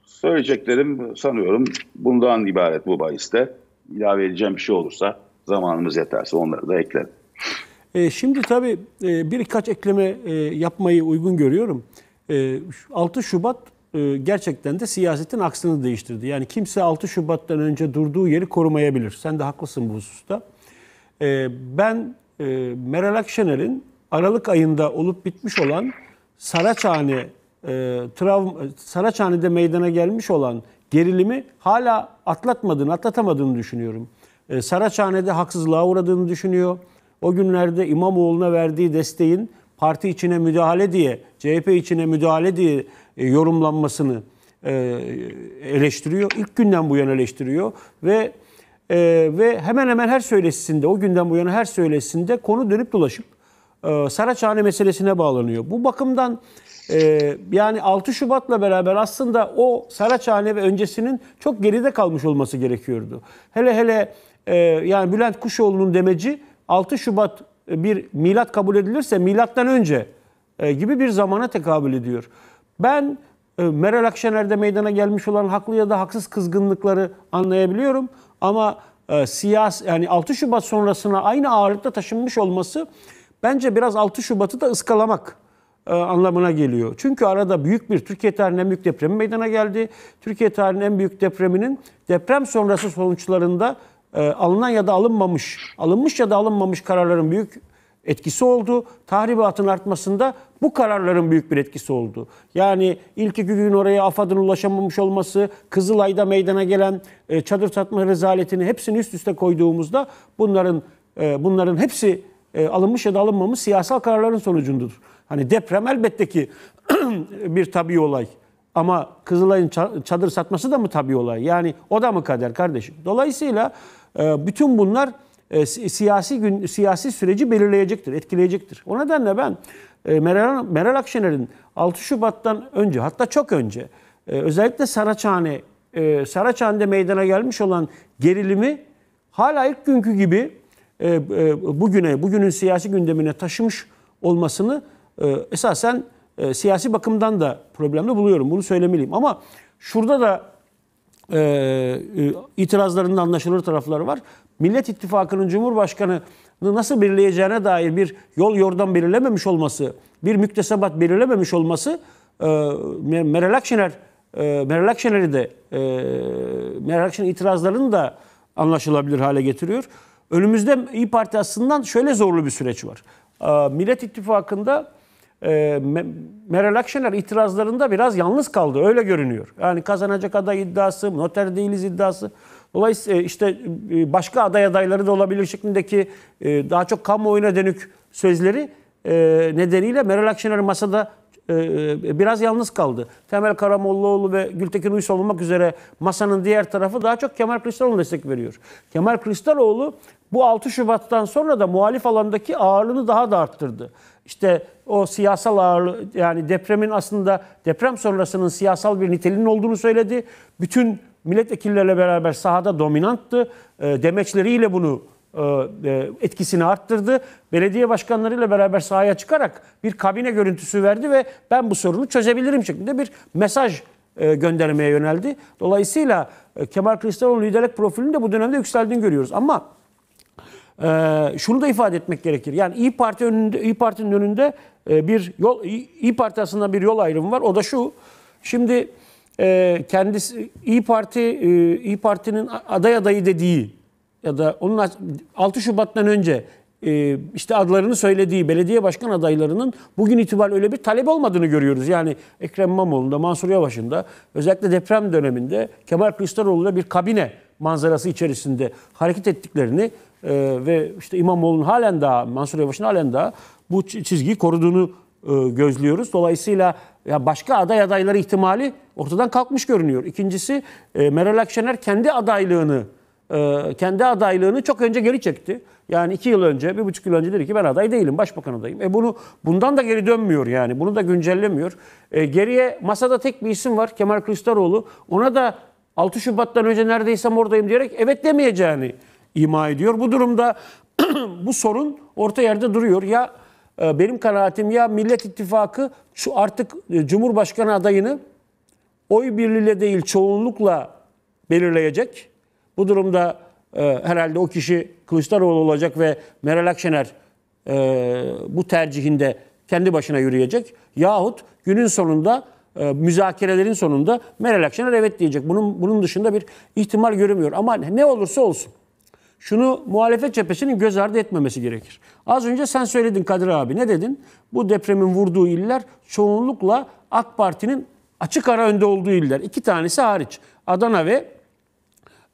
[SPEAKER 1] söyleyeceklerim sanıyorum bundan ibaret bu bahiste. İlave edeceğim bir şey olursa zamanımız yeterse onları da eklerim.
[SPEAKER 2] E, şimdi tabii e, birkaç ekleme e, yapmayı uygun görüyorum. E, 6 Şubat e, gerçekten de siyasetin aksını değiştirdi. Yani kimse 6 Şubat'tan önce durduğu yeri korumayabilir. Sen de haklısın bu hususta. E, ben e, Meral Akşener'in Aralık ayında olup bitmiş olan Saraçhane travma, Saraçhane'de meydana gelmiş olan gerilimi hala atlatmadığını, atlatamadığını düşünüyorum. Saraçhane'de haksızlığa uğradığını düşünüyor. O günlerde İmamoğlu'na verdiği desteğin parti içine müdahale diye, CHP içine müdahale diye e, yorumlanmasını e, eleştiriyor. İlk günden bu yana eleştiriyor ve e, ve hemen hemen her söyleşisinde o günden bu yana her söyleşisinde konu dönüp dolaşıp e, Saraçhane meselesine bağlanıyor. Bu bakımdan yani 6 Şubat'la beraber aslında o Saraçhane ve öncesinin çok geride kalmış olması gerekiyordu. Hele hele yani Bülent Kuşoğlu'nun demeci 6 Şubat bir milat kabul edilirse milattan önce gibi bir zamana tekabül ediyor. Ben e, Meral Akşener'de meydana gelmiş olan haklı ya da haksız kızgınlıkları anlayabiliyorum ama e, siyas yani 6 Şubat sonrasına aynı ağırlıkta taşınmış olması bence biraz 6 Şubat'ı da ıskalamak e, anlamına geliyor. Çünkü arada büyük bir Türkiye tarihinin en büyük depremi meydana geldi. Türkiye tarihinin en büyük depreminin deprem sonrası sonuçlarında e, alınan ya da alınmamış, alınmış ya da alınmamış kararların büyük etkisi oldu. Tahribatın artmasında bu kararların büyük bir etkisi oldu. Yani ilk iki gün oraya AFAD'ın ulaşamamış olması, Kızılay'da meydana gelen e, çadır satma rezaletini hepsini üst üste koyduğumuzda bunların e, bunların hepsi e, alınmış ya da alınmamış siyasal kararların sonucundur. Hani deprem elbette ki [clears throat] bir tabi olay. Ama Kızılay'ın çadır satması da mı tabi olay? Yani o da mı kader kardeşim? Dolayısıyla bütün bunlar e, siyasi gün siyasi süreci belirleyecektir, etkileyecektir. O nedenle ben e, Meral, Meral Akşener'in 6 Şubat'tan önce hatta çok önce e, özellikle Saraçhane Saraçhane'de meydana gelmiş olan gerilimi hala ilk günkü gibi bugüne bugünün siyasi gündemine taşımış olmasını esasen siyasi bakımdan da problemli buluyorum. Bunu söylemeliyim. Ama şurada da e, itirazlarında anlaşılır tarafları var. Millet İttifakı'nın Cumhurbaşkanı'nı nasıl birleyeceğine dair bir yol yordan belirlememiş olması, bir müktesebat belirlememiş olması e, Meral Akşener e, Meral Akşener'i de e, Meral Akşener itirazlarını da anlaşılabilir hale getiriyor. Önümüzde İyi Parti aslında şöyle zorlu bir süreç var. Millet İttifakı'nda Meral Akşener itirazlarında biraz yalnız kaldı. Öyle görünüyor. Yani kazanacak aday iddiası, noter değiliz iddiası. Dolayısıyla e, işte e, başka aday adayları da olabilir şeklindeki e, daha çok kamuoyuna dönük sözleri nedeniyle Meral Akşener masada biraz yalnız kaldı. Temel Karamollaoğlu ve Gültekin Uysal olmak üzere masanın diğer tarafı daha çok Kemal Kılıçdaroğlu destek veriyor. Kemal Kılıçdaroğlu bu 6 Şubat'tan sonra da muhalif alandaki ağırlığını daha da arttırdı. İşte o siyasal ağırlığı yani depremin aslında deprem sonrasının siyasal bir niteliğinin olduğunu söyledi. Bütün milletvekilleriyle beraber sahada dominanttı. E, demeçleriyle bunu e, e, etkisini arttırdı. Belediye başkanlarıyla beraber sahaya çıkarak bir kabine görüntüsü verdi ve ben bu sorunu çözebilirim şeklinde bir mesaj e, göndermeye yöneldi. Dolayısıyla Kemal Kılıçdaroğlu liderlik profilinin de bu dönemde yükseldiğini görüyoruz. Ama şunu da ifade etmek gerekir. Yani İyi Parti önünde İyi Parti'nin önünde bir yol İyi Parti aslında bir yol ayrımı var. O da şu. Şimdi ee, kendisi İyi Parti e, İyi Parti'nin aday adayı dediği ya da onun 6 Şubat'tan önce e, işte adlarını söylediği belediye başkan adaylarının bugün itibariyle öyle bir talep olmadığını görüyoruz. Yani Ekrem İmamoğlu'nda, Mansur Yavaş'ında özellikle deprem döneminde Kemal Kılıçdaroğlu'yla bir kabine manzarası içerisinde hareket ettiklerini e, ve işte İmamoğlu'nun halen daha, Mansur Yavaş'ın halen daha bu çizgiyi koruduğunu e, gözlüyoruz. Dolayısıyla ya başka aday adayları ihtimali ortadan kalkmış görünüyor. İkincisi e, Meral Akşener kendi adaylığını e, kendi adaylığını çok önce geri çekti. Yani iki yıl önce, bir buçuk yıl önce dedi ki ben aday değilim, başbakan adayım. E bunu bundan da geri dönmüyor yani, bunu da güncellemiyor. E geriye masada tek bir isim var, Kemal Kılıçdaroğlu. Ona da 6 Şubat'tan önce neredeysem oradayım diyerek evet demeyeceğini ima ediyor. Bu durumda [clears throat] bu sorun orta yerde duruyor. Ya ee, benim kanaatim ya Millet İttifakı şu artık e, Cumhurbaşkanı adayını oy birliğiyle değil çoğunlukla belirleyecek. Bu durumda e, herhalde o kişi Kılıçdaroğlu olacak ve Meral Akşener e, bu tercihinde kendi başına yürüyecek. Yahut günün sonunda müzakerelerin sonunda Meral Akşener evet diyecek. Bunun bunun dışında bir ihtimal görünmüyor. Ama ne olursa olsun şunu muhalefet cephesinin göz ardı etmemesi gerekir. Az önce sen söyledin Kadir abi ne dedin? Bu depremin vurduğu iller çoğunlukla AK Parti'nin açık ara önde olduğu iller. İki tanesi hariç Adana ve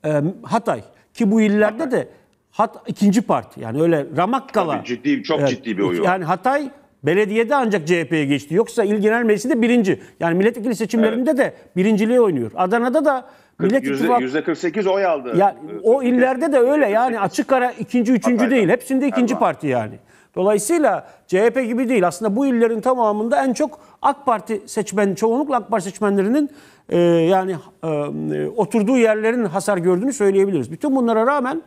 [SPEAKER 2] e, Hatay ki bu illerde de hat ikinci parti yani öyle Ramakkala. Tabii ciddi çok evet, ciddi bir oyu. Yani Hatay belediyede ancak CHP'ye geçti. Yoksa il genel meclisinde birinci. Yani milletvekili seçimlerinde evet. de birinciliği oynuyor. Adana'da da Millet İttifakı
[SPEAKER 1] %48 oy aldı. Ya
[SPEAKER 2] ee, o illerde de öyle yani açık ara ikinci, üçüncü Hatay'da. değil. Hepsinde ikinci Erdoğan. parti yani. Dolayısıyla CHP gibi değil. Aslında bu illerin tamamında en çok AK Parti seçmen, çoğunlukla AK Parti seçmenlerinin e, yani e, oturduğu yerlerin hasar gördüğünü söyleyebiliriz. Bütün bunlara rağmen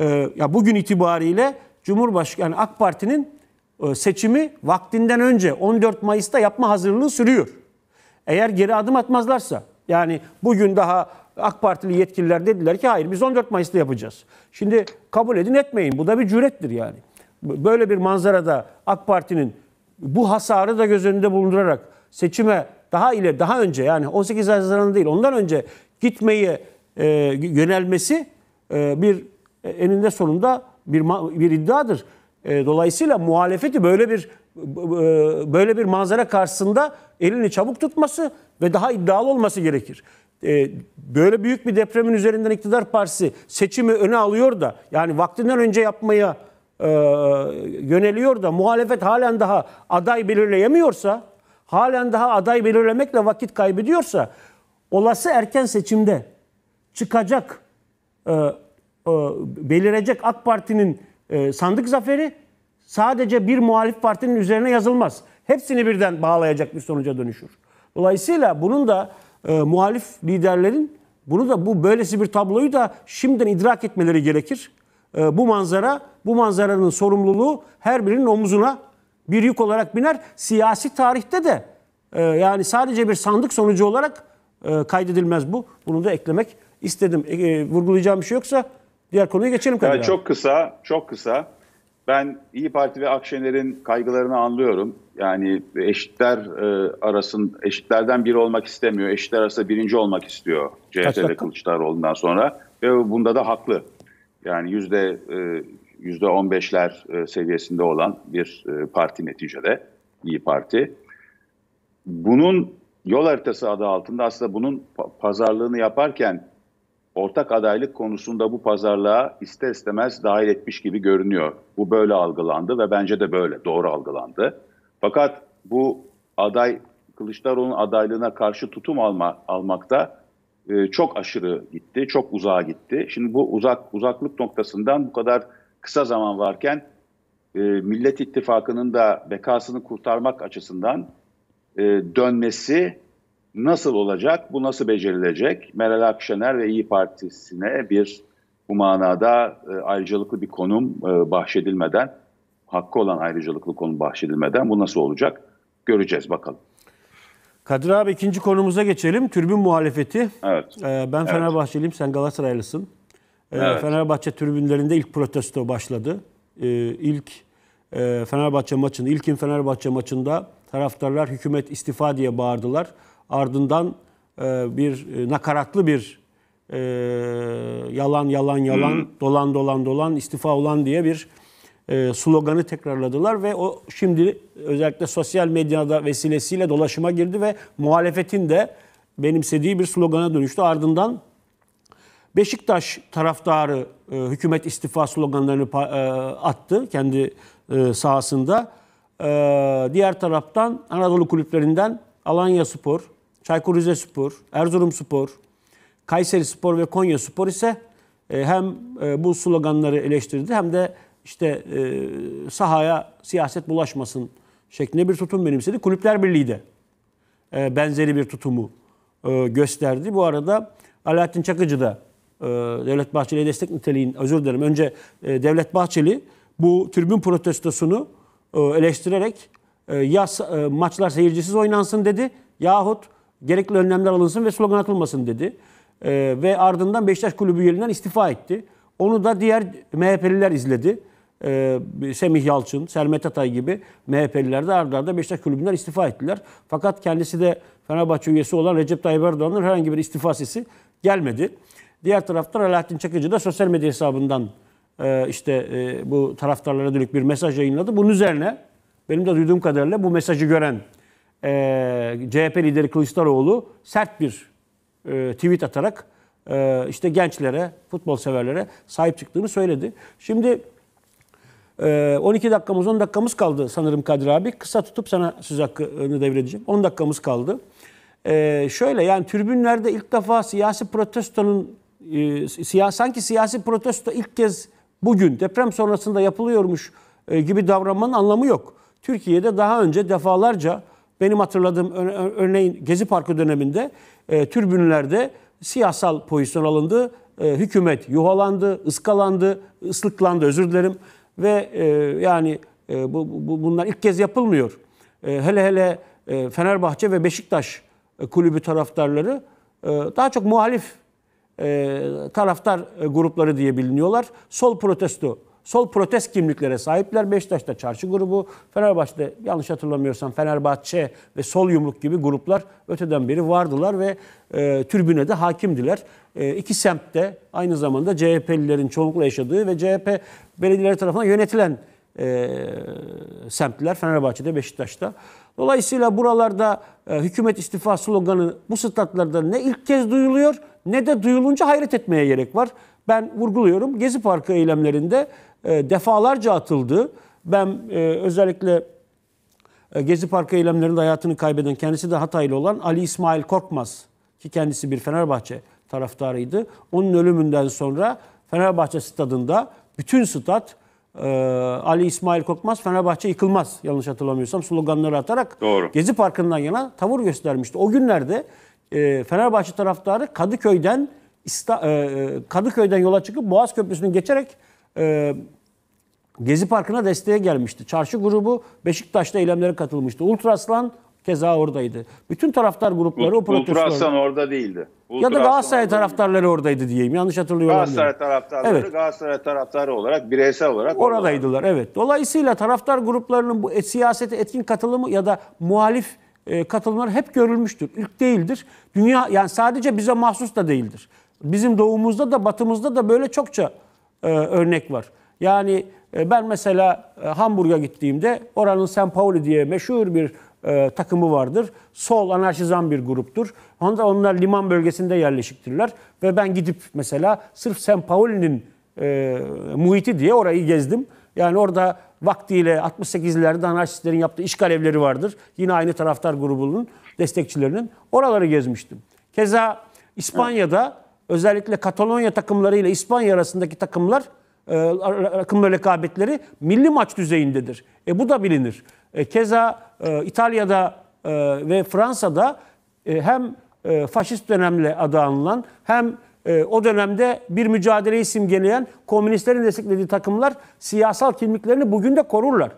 [SPEAKER 2] e, ya bugün itibariyle Cumhurbaşkanı yani AK Parti'nin e, seçimi vaktinden önce 14 Mayıs'ta yapma hazırlığı sürüyor. Eğer geri adım atmazlarsa yani bugün daha AK Partili yetkililer dediler ki hayır biz 14 Mayıs'ta yapacağız. Şimdi kabul edin etmeyin. Bu da bir cürettir yani. Böyle bir manzarada AK Parti'nin bu hasarı da göz önünde bulundurarak seçime daha ile daha önce yani 18 Haziran değil ondan önce gitmeye e, yönelmesi e, bir e, eninde sonunda bir bir iddiadır. E, dolayısıyla muhalefeti böyle bir e, böyle bir manzara karşısında elini çabuk tutması ve daha iddialı olması gerekir. E, böyle büyük bir depremin üzerinden iktidar partisi seçimi öne alıyor da yani vaktinden önce yapmaya e, yöneliyor da muhalefet halen daha aday belirleyemiyorsa halen daha aday belirlemekle vakit kaybediyorsa olası erken seçimde çıkacak belirecek AK Parti'nin sandık zaferi sadece bir muhalif partinin üzerine yazılmaz. Hepsini birden bağlayacak bir sonuca dönüşür. Dolayısıyla bunun da e, muhalif liderlerin bunu da bu böylesi bir tabloyu da şimdiden idrak etmeleri gerekir. E, bu manzara, bu manzaranın sorumluluğu her birinin omuzuna bir yük olarak biner. Siyasi tarihte de e, yani sadece bir sandık sonucu olarak e, kaydedilmez bu. Bunu da eklemek istedim. E, e, vurgulayacağım bir şey yoksa diğer konuya geçelim. Yani çok
[SPEAKER 1] kısa, çok kısa ben İyi Parti ve Akşener'in kaygılarını anlıyorum. Yani eşitler e, arasın eşitlerden biri olmak istemiyor. Eşitler arasında birinci olmak istiyor CHP ve Kılıçdaroğlu'ndan sonra ve bunda da haklı. Yani yüzde e, yüzde on beşler e, seviyesinde olan bir e, parti neticede İyi Parti. Bunun yol haritası adı altında aslında bunun pazarlığını yaparken ortak adaylık konusunda bu pazarlığa ister istemez dahil etmiş gibi görünüyor. Bu böyle algılandı ve bence de böyle doğru algılandı. Fakat bu aday Kılıçdaroğlu'nun adaylığına karşı tutum alma almakta e, çok aşırı gitti, çok uzağa gitti. Şimdi bu uzak uzaklık noktasından bu kadar kısa zaman varken e, Millet İttifakı'nın da bekasını kurtarmak açısından e, dönmesi nasıl olacak, bu nasıl becerilecek? Meral Akşener ve İyi Partisi'ne bir bu manada e, ayrıcalıklı bir konum e, bahşedilmeden, hakkı olan ayrıcalıklı konum bahşedilmeden bu nasıl olacak göreceğiz bakalım.
[SPEAKER 2] Kadir abi ikinci konumuza geçelim. Türbün muhalefeti. Evet. E, ben Fenerbahçeliyim, sen Galatasaraylısın. evet. Fenerbahçe tribünlerinde ilk protesto başladı. İlk Fenerbahçe maçının, ilkin Fenerbahçe maçında taraftarlar hükümet istifa diye bağırdılar. Ardından e, bir e, nakaratlı bir e, yalan yalan yalan hmm. dolan dolan dolan istifa olan diye bir sloganı tekrarladılar ve o şimdi özellikle sosyal medyada vesilesiyle dolaşıma girdi ve muhalefetin de benimsediği bir slogana dönüştü. Ardından Beşiktaş taraftarı e, hükümet istifa sloganlarını e, attı kendi e, sahasında. E, diğer taraftan Anadolu kulüplerinden Alanya Spor, Çaykur Rizespor, Erzurumspor, Kayseri Spor ve Konya Spor ise e, hem e, bu sloganları eleştirdi hem de işte e, sahaya siyaset bulaşmasın şeklinde bir tutum benimsedi. Kulüpler Birliği de benzeri bir tutumu gösterdi. Bu arada Alaaddin Çakıcı da Devlet Bahçeli'ye destek niteliğin, özür dilerim önce Devlet Bahçeli bu tribün protestosunu eleştirerek ya maçlar seyircisiz oynansın dedi yahut Gerekli önlemler alınsın ve slogan atılmasın dedi. E, ve ardından Beşiktaş Kulübü üyeliğinden istifa etti. Onu da diğer MHP'liler izledi. E, Semih Yalçın, Selmet Atay gibi MHP'liler de ardarda arda Beşiktaş Kulübü'nden istifa ettiler. Fakat kendisi de Fenerbahçe üyesi olan Recep Tayyip Erdoğan'ın herhangi bir istifa sesi gelmedi. Diğer taraftan Alaaddin Çakıcı da sosyal medya hesabından e, işte e, bu taraftarlara dönük bir mesaj yayınladı. Bunun üzerine benim de duyduğum kadarıyla bu mesajı gören e, ee, CHP lideri Kılıçdaroğlu sert bir e, tweet atarak e, işte gençlere, futbol severlere sahip çıktığını söyledi. Şimdi e, 12 dakikamız, 10 dakikamız kaldı sanırım Kadir abi. Kısa tutup sana söz hakkını devredeceğim. 10 dakikamız kaldı. E, şöyle yani tribünlerde ilk defa siyasi protestonun e, siya, sanki siyasi protesto ilk kez bugün deprem sonrasında yapılıyormuş e, gibi davranmanın anlamı yok. Türkiye'de daha önce defalarca benim hatırladığım örneğin Gezi Parkı döneminde e, türbünlerde siyasal pozisyon alındı. E, hükümet yuhalandı, ıskalandı, ıslıklandı özür dilerim. Ve e, yani e, bu, bu, bunlar ilk kez yapılmıyor. E, hele hele e, Fenerbahçe ve Beşiktaş e, kulübü taraftarları e, daha çok muhalif e, taraftar e, grupları diye biliniyorlar. Sol protesto sol protest kimliklere sahipler. Beşiktaş'ta çarşı grubu, Fenerbahçe'de yanlış hatırlamıyorsam Fenerbahçe ve sol yumruk gibi gruplar öteden beri vardılar ve e, türbüne de hakimdiler. E, iki semtte aynı zamanda CHP'lilerin çoğunlukla yaşadığı ve CHP belediyeleri tarafından yönetilen e, semtler Fenerbahçe'de, Beşiktaş'ta. Dolayısıyla buralarda e, hükümet istifa sloganı bu statlarda ne ilk kez duyuluyor ne de duyulunca hayret etmeye gerek var. Ben vurguluyorum Gezi Parkı eylemlerinde e, defalarca atıldı. Ben e, özellikle e, Gezi Parkı eylemlerinde hayatını kaybeden kendisi de Hataylı olan Ali İsmail Korkmaz ki kendisi bir Fenerbahçe taraftarıydı. Onun ölümünden sonra Fenerbahçe stadında bütün stat e, Ali İsmail Korkmaz Fenerbahçe yıkılmaz yanlış hatırlamıyorsam sloganları atarak Doğru. Gezi Parkı'ndan yana tavır göstermişti. O günlerde e, Fenerbahçe taraftarı Kadıköy'den İsta, e, e Kadıköy'den yola çıkıp Boğaz Köprüsü'nü geçerek e, Gezi Parkı'na desteğe gelmişti. Çarşı grubu Beşiktaş'ta eylemlere katılmıştı. Ultraslan keza oradaydı. Bütün taraftar grupları o protestolarda. Ultrasan
[SPEAKER 1] orada değildi. Ultrasan ya da Galatasaray
[SPEAKER 2] orada taraftarları oradaydı diyeyim. Yanlış hatırlıyorum. Galatasaray olabilirim. taraftarları evet. Galatasaray taraftarı olarak bireysel olarak oradaydılar. Orada. Evet. Dolayısıyla taraftar gruplarının bu et siyasete etkin katılımı ya da muhalif e, katılımlar hep görülmüştür. İlk değildir. Dünya yani sadece bize mahsus da değildir. Bizim doğumuzda da batımızda da böyle çokça e, örnek var. Yani e, ben mesela e, Hamburg'a gittiğimde oranın St. Pauli diye meşhur bir e, takımı vardır. Sol anarşizan bir gruptur. Onda onlar liman bölgesinde yerleşiktirler ve ben gidip mesela sırf St. Pauli'nin e, muhiti diye orayı gezdim. Yani orada vaktiyle 68'lerde anarşistlerin yaptığı işgal evleri vardır. Yine aynı taraftar grubunun destekçilerinin oraları gezmiştim. Keza İspanya'da özellikle Katalonya takımlarıyla İspanya arasındaki takımlar e, takımla rekabetleri milli maç düzeyindedir. E bu da bilinir. E, keza e, İtalya'da e, ve Fransa'da e, hem e, faşist dönemle adı anılan hem e, o dönemde bir mücadeleyi simgeleyen komünistlerin desteklediği takımlar siyasal kimliklerini bugün de korurlar.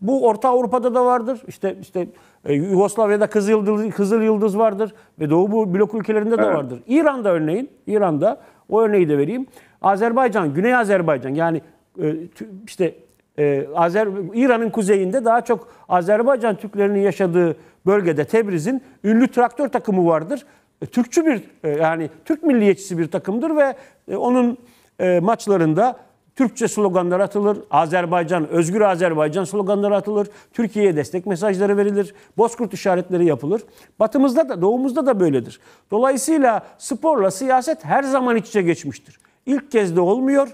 [SPEAKER 2] Bu Orta Avrupa'da da vardır. İşte işte e, Yugoslavya'da Kızıl Yıldız, Kızıl Yıldız vardır ve Doğu bu blok ülkelerinde de evet. vardır. İran'da örneğin, İran'da o örneği de vereyim. Azerbaycan, Güney Azerbaycan yani e, işte e, Azer İran'ın kuzeyinde daha çok Azerbaycan Türklerinin yaşadığı bölgede Tebriz'in ünlü traktör takımı vardır. Türkçü bir yani Türk milliyetçisi bir takımdır ve onun maçlarında Türkçe sloganlar atılır. Azerbaycan, özgür Azerbaycan sloganları atılır. Türkiye'ye destek mesajları verilir. Bozkurt işaretleri yapılır. Batımızda da, doğumuzda da böyledir. Dolayısıyla sporla siyaset her zaman iç içe geçmiştir. İlk kez de olmuyor.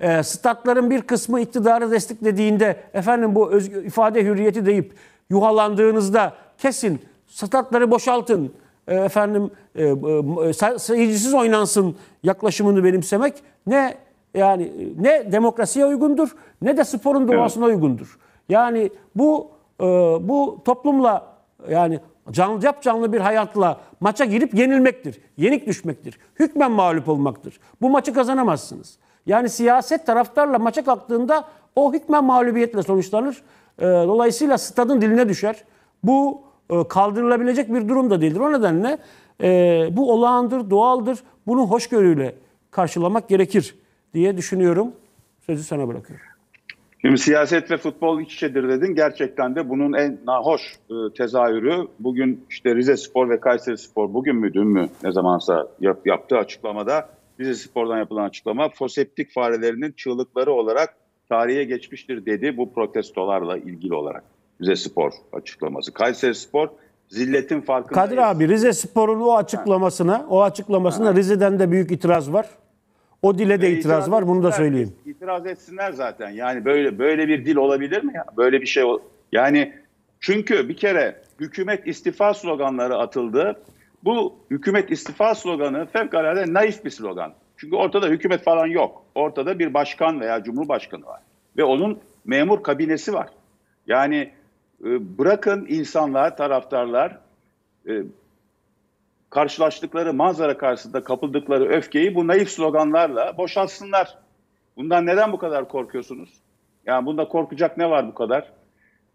[SPEAKER 2] E, statların bir kısmı iktidarı desteklediğinde efendim bu özgür, ifade hürriyeti deyip yuhalandığınızda kesin statları boşaltın e, efendim e, e, seyircisiz oynansın yaklaşımını benimsemek ne yani e, ne demokrasiye uygundur ne de sporun doğasına evet. uygundur. Yani bu e, bu toplumla yani canlı yap canlı bir hayatla maça girip yenilmektir. Yenik düşmektir. Hükmen mağlup olmaktır. Bu maçı kazanamazsınız. Yani siyaset taraftarla maça kalktığında o hükmen mağlubiyetle sonuçlanır. E, dolayısıyla stadın diline düşer. Bu e, kaldırılabilecek bir durum da değildir. O nedenle e, bu olağandır, doğaldır. Bunu hoşgörüyle karşılamak gerekir diye düşünüyorum. Sözü sana bırakıyorum.
[SPEAKER 1] Şimdi siyaset ve futbol iç içedir dedin. Gerçekten de bunun en nahoş e, tezahürü bugün işte Rize Spor ve Kayseri Spor bugün mü dün mü ne zamansa yap, yaptığı açıklamada Rize Spor'dan yapılan açıklama foseptik farelerinin çığlıkları olarak tarihe geçmiştir dedi bu protestolarla ilgili olarak. Rize Spor açıklaması. Kayseri Spor zilletin farkında.
[SPEAKER 2] Kadir abi Rize Spor'un o açıklamasına, ha. o açıklamasına ha. Rize'den de büyük itiraz var. O dile de itiraz, itiraz var bunu da söyleyeyim.
[SPEAKER 1] İtiraz etsinler zaten. Yani böyle böyle bir dil olabilir mi ya? Böyle bir şey yani çünkü bir kere hükümet istifa sloganları atıldı. Bu hükümet istifa sloganı fevkalade naif bir slogan. Çünkü ortada hükümet falan yok. Ortada bir başkan veya cumhurbaşkanı var. Ve onun memur kabinesi var. Yani ıı, bırakın insanlar, taraftarlar ıı, karşılaştıkları manzara karşısında kapıldıkları öfkeyi bu naif sloganlarla boşaltsınlar. Bundan neden bu kadar korkuyorsunuz? Yani bunda korkacak ne var bu kadar?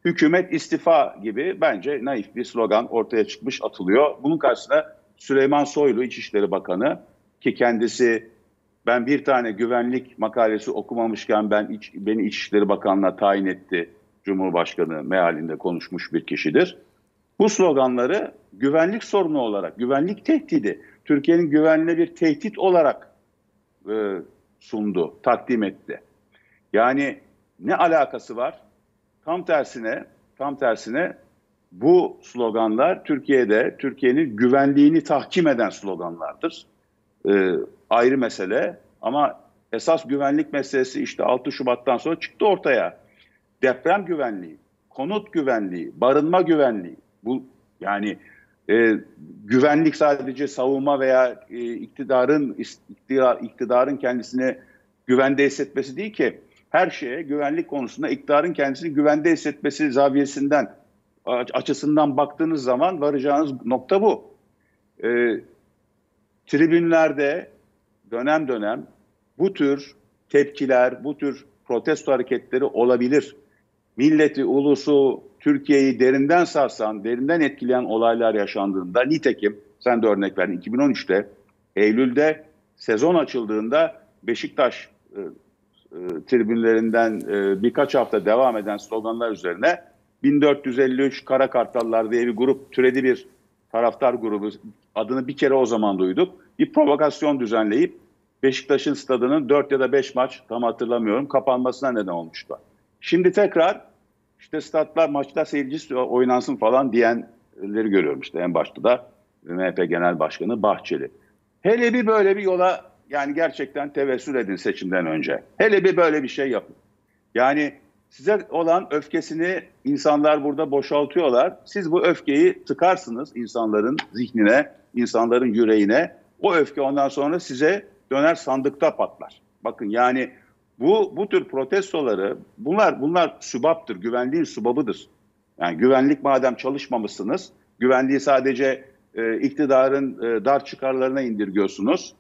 [SPEAKER 1] Hükümet istifa gibi bence naif bir slogan ortaya çıkmış atılıyor. Bunun karşısında Süleyman Soylu İçişleri Bakanı ki kendisi ben bir tane güvenlik makalesi okumamışken ben iç, beni İçişleri Bakanlığa tayin etti Cumhurbaşkanı mealinde konuşmuş bir kişidir. Bu sloganları güvenlik sorunu olarak, güvenlik tehdidi, Türkiye'nin güvenine bir tehdit olarak e, sundu, takdim etti. Yani ne alakası var? Tam tersine, tam tersine bu sloganlar Türkiye'de Türkiye'nin güvenliğini tahkim eden sloganlardır. E, ayrı mesele ama esas güvenlik meselesi işte 6 Şubat'tan sonra çıktı ortaya. Deprem güvenliği, konut güvenliği, barınma güvenliği, bu yani e, güvenlik sadece savunma veya e, iktidarın iktidar, iktidarın kendisine güvende hissetmesi değil ki her şeye güvenlik konusunda iktidarın kendisini güvende hissetmesi zaviyesinden açısından baktığınız zaman varacağınız nokta bu. E, tribünlerde dönem dönem bu tür tepkiler, bu tür protesto hareketleri olabilir. Milleti, ulusu, Türkiye'yi derinden sarsan, derinden etkileyen olaylar yaşandığında nitekim sen de örnek ver. 2013'te Eylül'de sezon açıldığında Beşiktaş e, e, tribünlerinden e, birkaç hafta devam eden sloganlar üzerine 1453 Kara Kartallar diye bir grup türedi bir taraftar grubu adını bir kere o zaman duyduk. Bir provokasyon düzenleyip Beşiktaş'ın stadının 4 ya da 5 maç tam hatırlamıyorum kapanmasına neden olmuştu. Şimdi tekrar işte statlar maçta seyircisi oynansın falan diyenleri görüyorum işte en başta da MHP Genel Başkanı Bahçeli. Hele bir böyle bir yola yani gerçekten tevessül edin seçimden önce. Hele bir böyle bir şey yapın. Yani size olan öfkesini insanlar burada boşaltıyorlar. Siz bu öfkeyi tıkarsınız insanların zihnine, insanların yüreğine. O öfke ondan sonra size döner sandıkta patlar. Bakın yani bu bu tür protestoları bunlar bunlar subaptır, güvenliğin subabıdır. Yani güvenlik madem çalışmamışsınız, güvenliği sadece e, iktidarın e, dar çıkarlarına indirgiyorsunuz.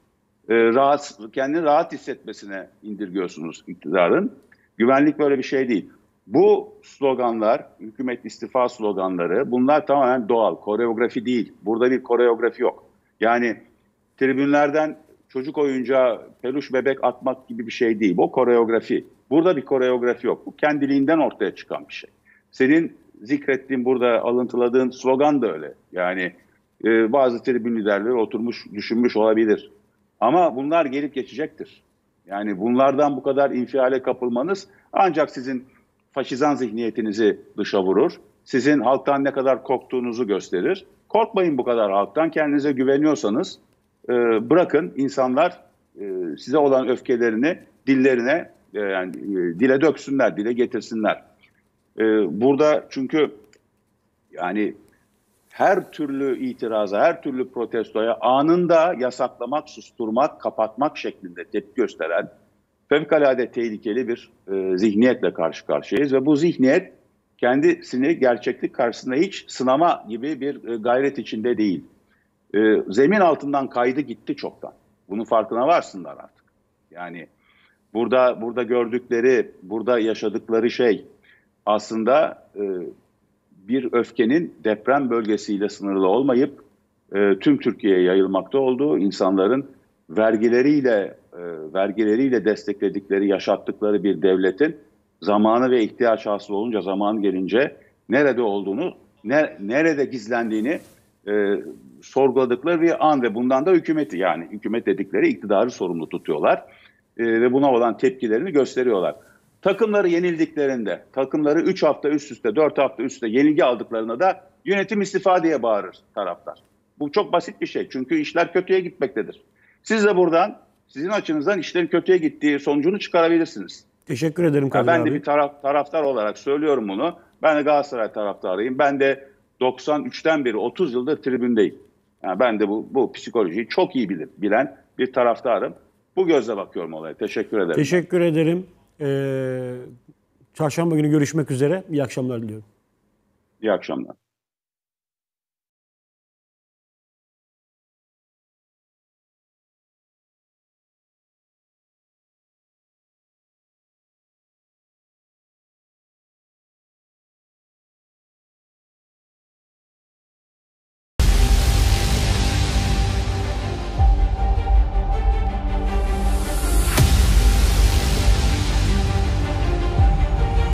[SPEAKER 1] E, rahat kendini rahat hissetmesine indirgiyorsunuz iktidarın. Güvenlik böyle bir şey değil. Bu sloganlar, hükümet istifa sloganları bunlar tamamen doğal. Koreografi değil. Burada bir koreografi yok. Yani tribünlerden çocuk oyuncağı peluş bebek atmak gibi bir şey değil. Bu koreografi. Burada bir koreografi yok. Bu kendiliğinden ortaya çıkan bir şey. Senin zikrettiğin burada alıntıladığın slogan da öyle. Yani e, bazı tribün liderleri oturmuş düşünmüş olabilir. Ama bunlar gelip geçecektir. Yani bunlardan bu kadar infiale kapılmanız ancak sizin faşizan zihniyetinizi dışa vurur. Sizin halktan ne kadar korktuğunuzu gösterir. Korkmayın bu kadar halktan. Kendinize güveniyorsanız ee, bırakın insanlar e, size olan öfkelerini dillerine e, yani e, dile döksünler, dile getirsinler. Ee, burada çünkü yani her türlü itiraza, her türlü protestoya anında yasaklamak, susturmak, kapatmak şeklinde tepki gösteren fevkalade tehlikeli bir zihniyetle karşı karşıyayız ve bu zihniyet kendisini gerçeklik karşısında hiç sınama gibi bir gayret içinde değil e, zemin altından kaydı gitti çoktan. Bunun farkına varsınlar artık. Yani burada burada gördükleri, burada yaşadıkları şey aslında e, bir öfkenin deprem bölgesiyle sınırlı olmayıp e, tüm Türkiye'ye yayılmakta olduğu insanların vergileriyle e, vergileriyle destekledikleri, yaşattıkları bir devletin zamanı ve ihtiyaç hasıl olunca, zaman gelince nerede olduğunu, ne, nerede gizlendiğini e, sorguladıkları bir an ve bundan da hükümeti yani hükümet dedikleri iktidarı sorumlu tutuyorlar e, ve buna olan tepkilerini gösteriyorlar. Takımları yenildiklerinde, takımları 3 hafta üst üste, 4 hafta üst üste yenilgi aldıklarında da yönetim istifa diye bağırır taraftar. Bu çok basit bir şey çünkü işler kötüye gitmektedir. Siz de buradan, sizin açınızdan işlerin kötüye gittiği sonucunu çıkarabilirsiniz.
[SPEAKER 2] Teşekkür ederim Kadir Ben de bir
[SPEAKER 1] taraf, taraftar olarak söylüyorum bunu. Ben de Galatasaray taraftarıyım. Ben de 93'ten beri 30 yılda tribündeyim. Yani ben de bu, bu psikolojiyi çok iyi bilir, bilen bir taraftarım. Bu gözle bakıyorum olaya. Teşekkür ederim. Teşekkür
[SPEAKER 2] ederim. Ee, çarşamba günü görüşmek üzere. İyi akşamlar diliyorum.
[SPEAKER 1] İyi akşamlar.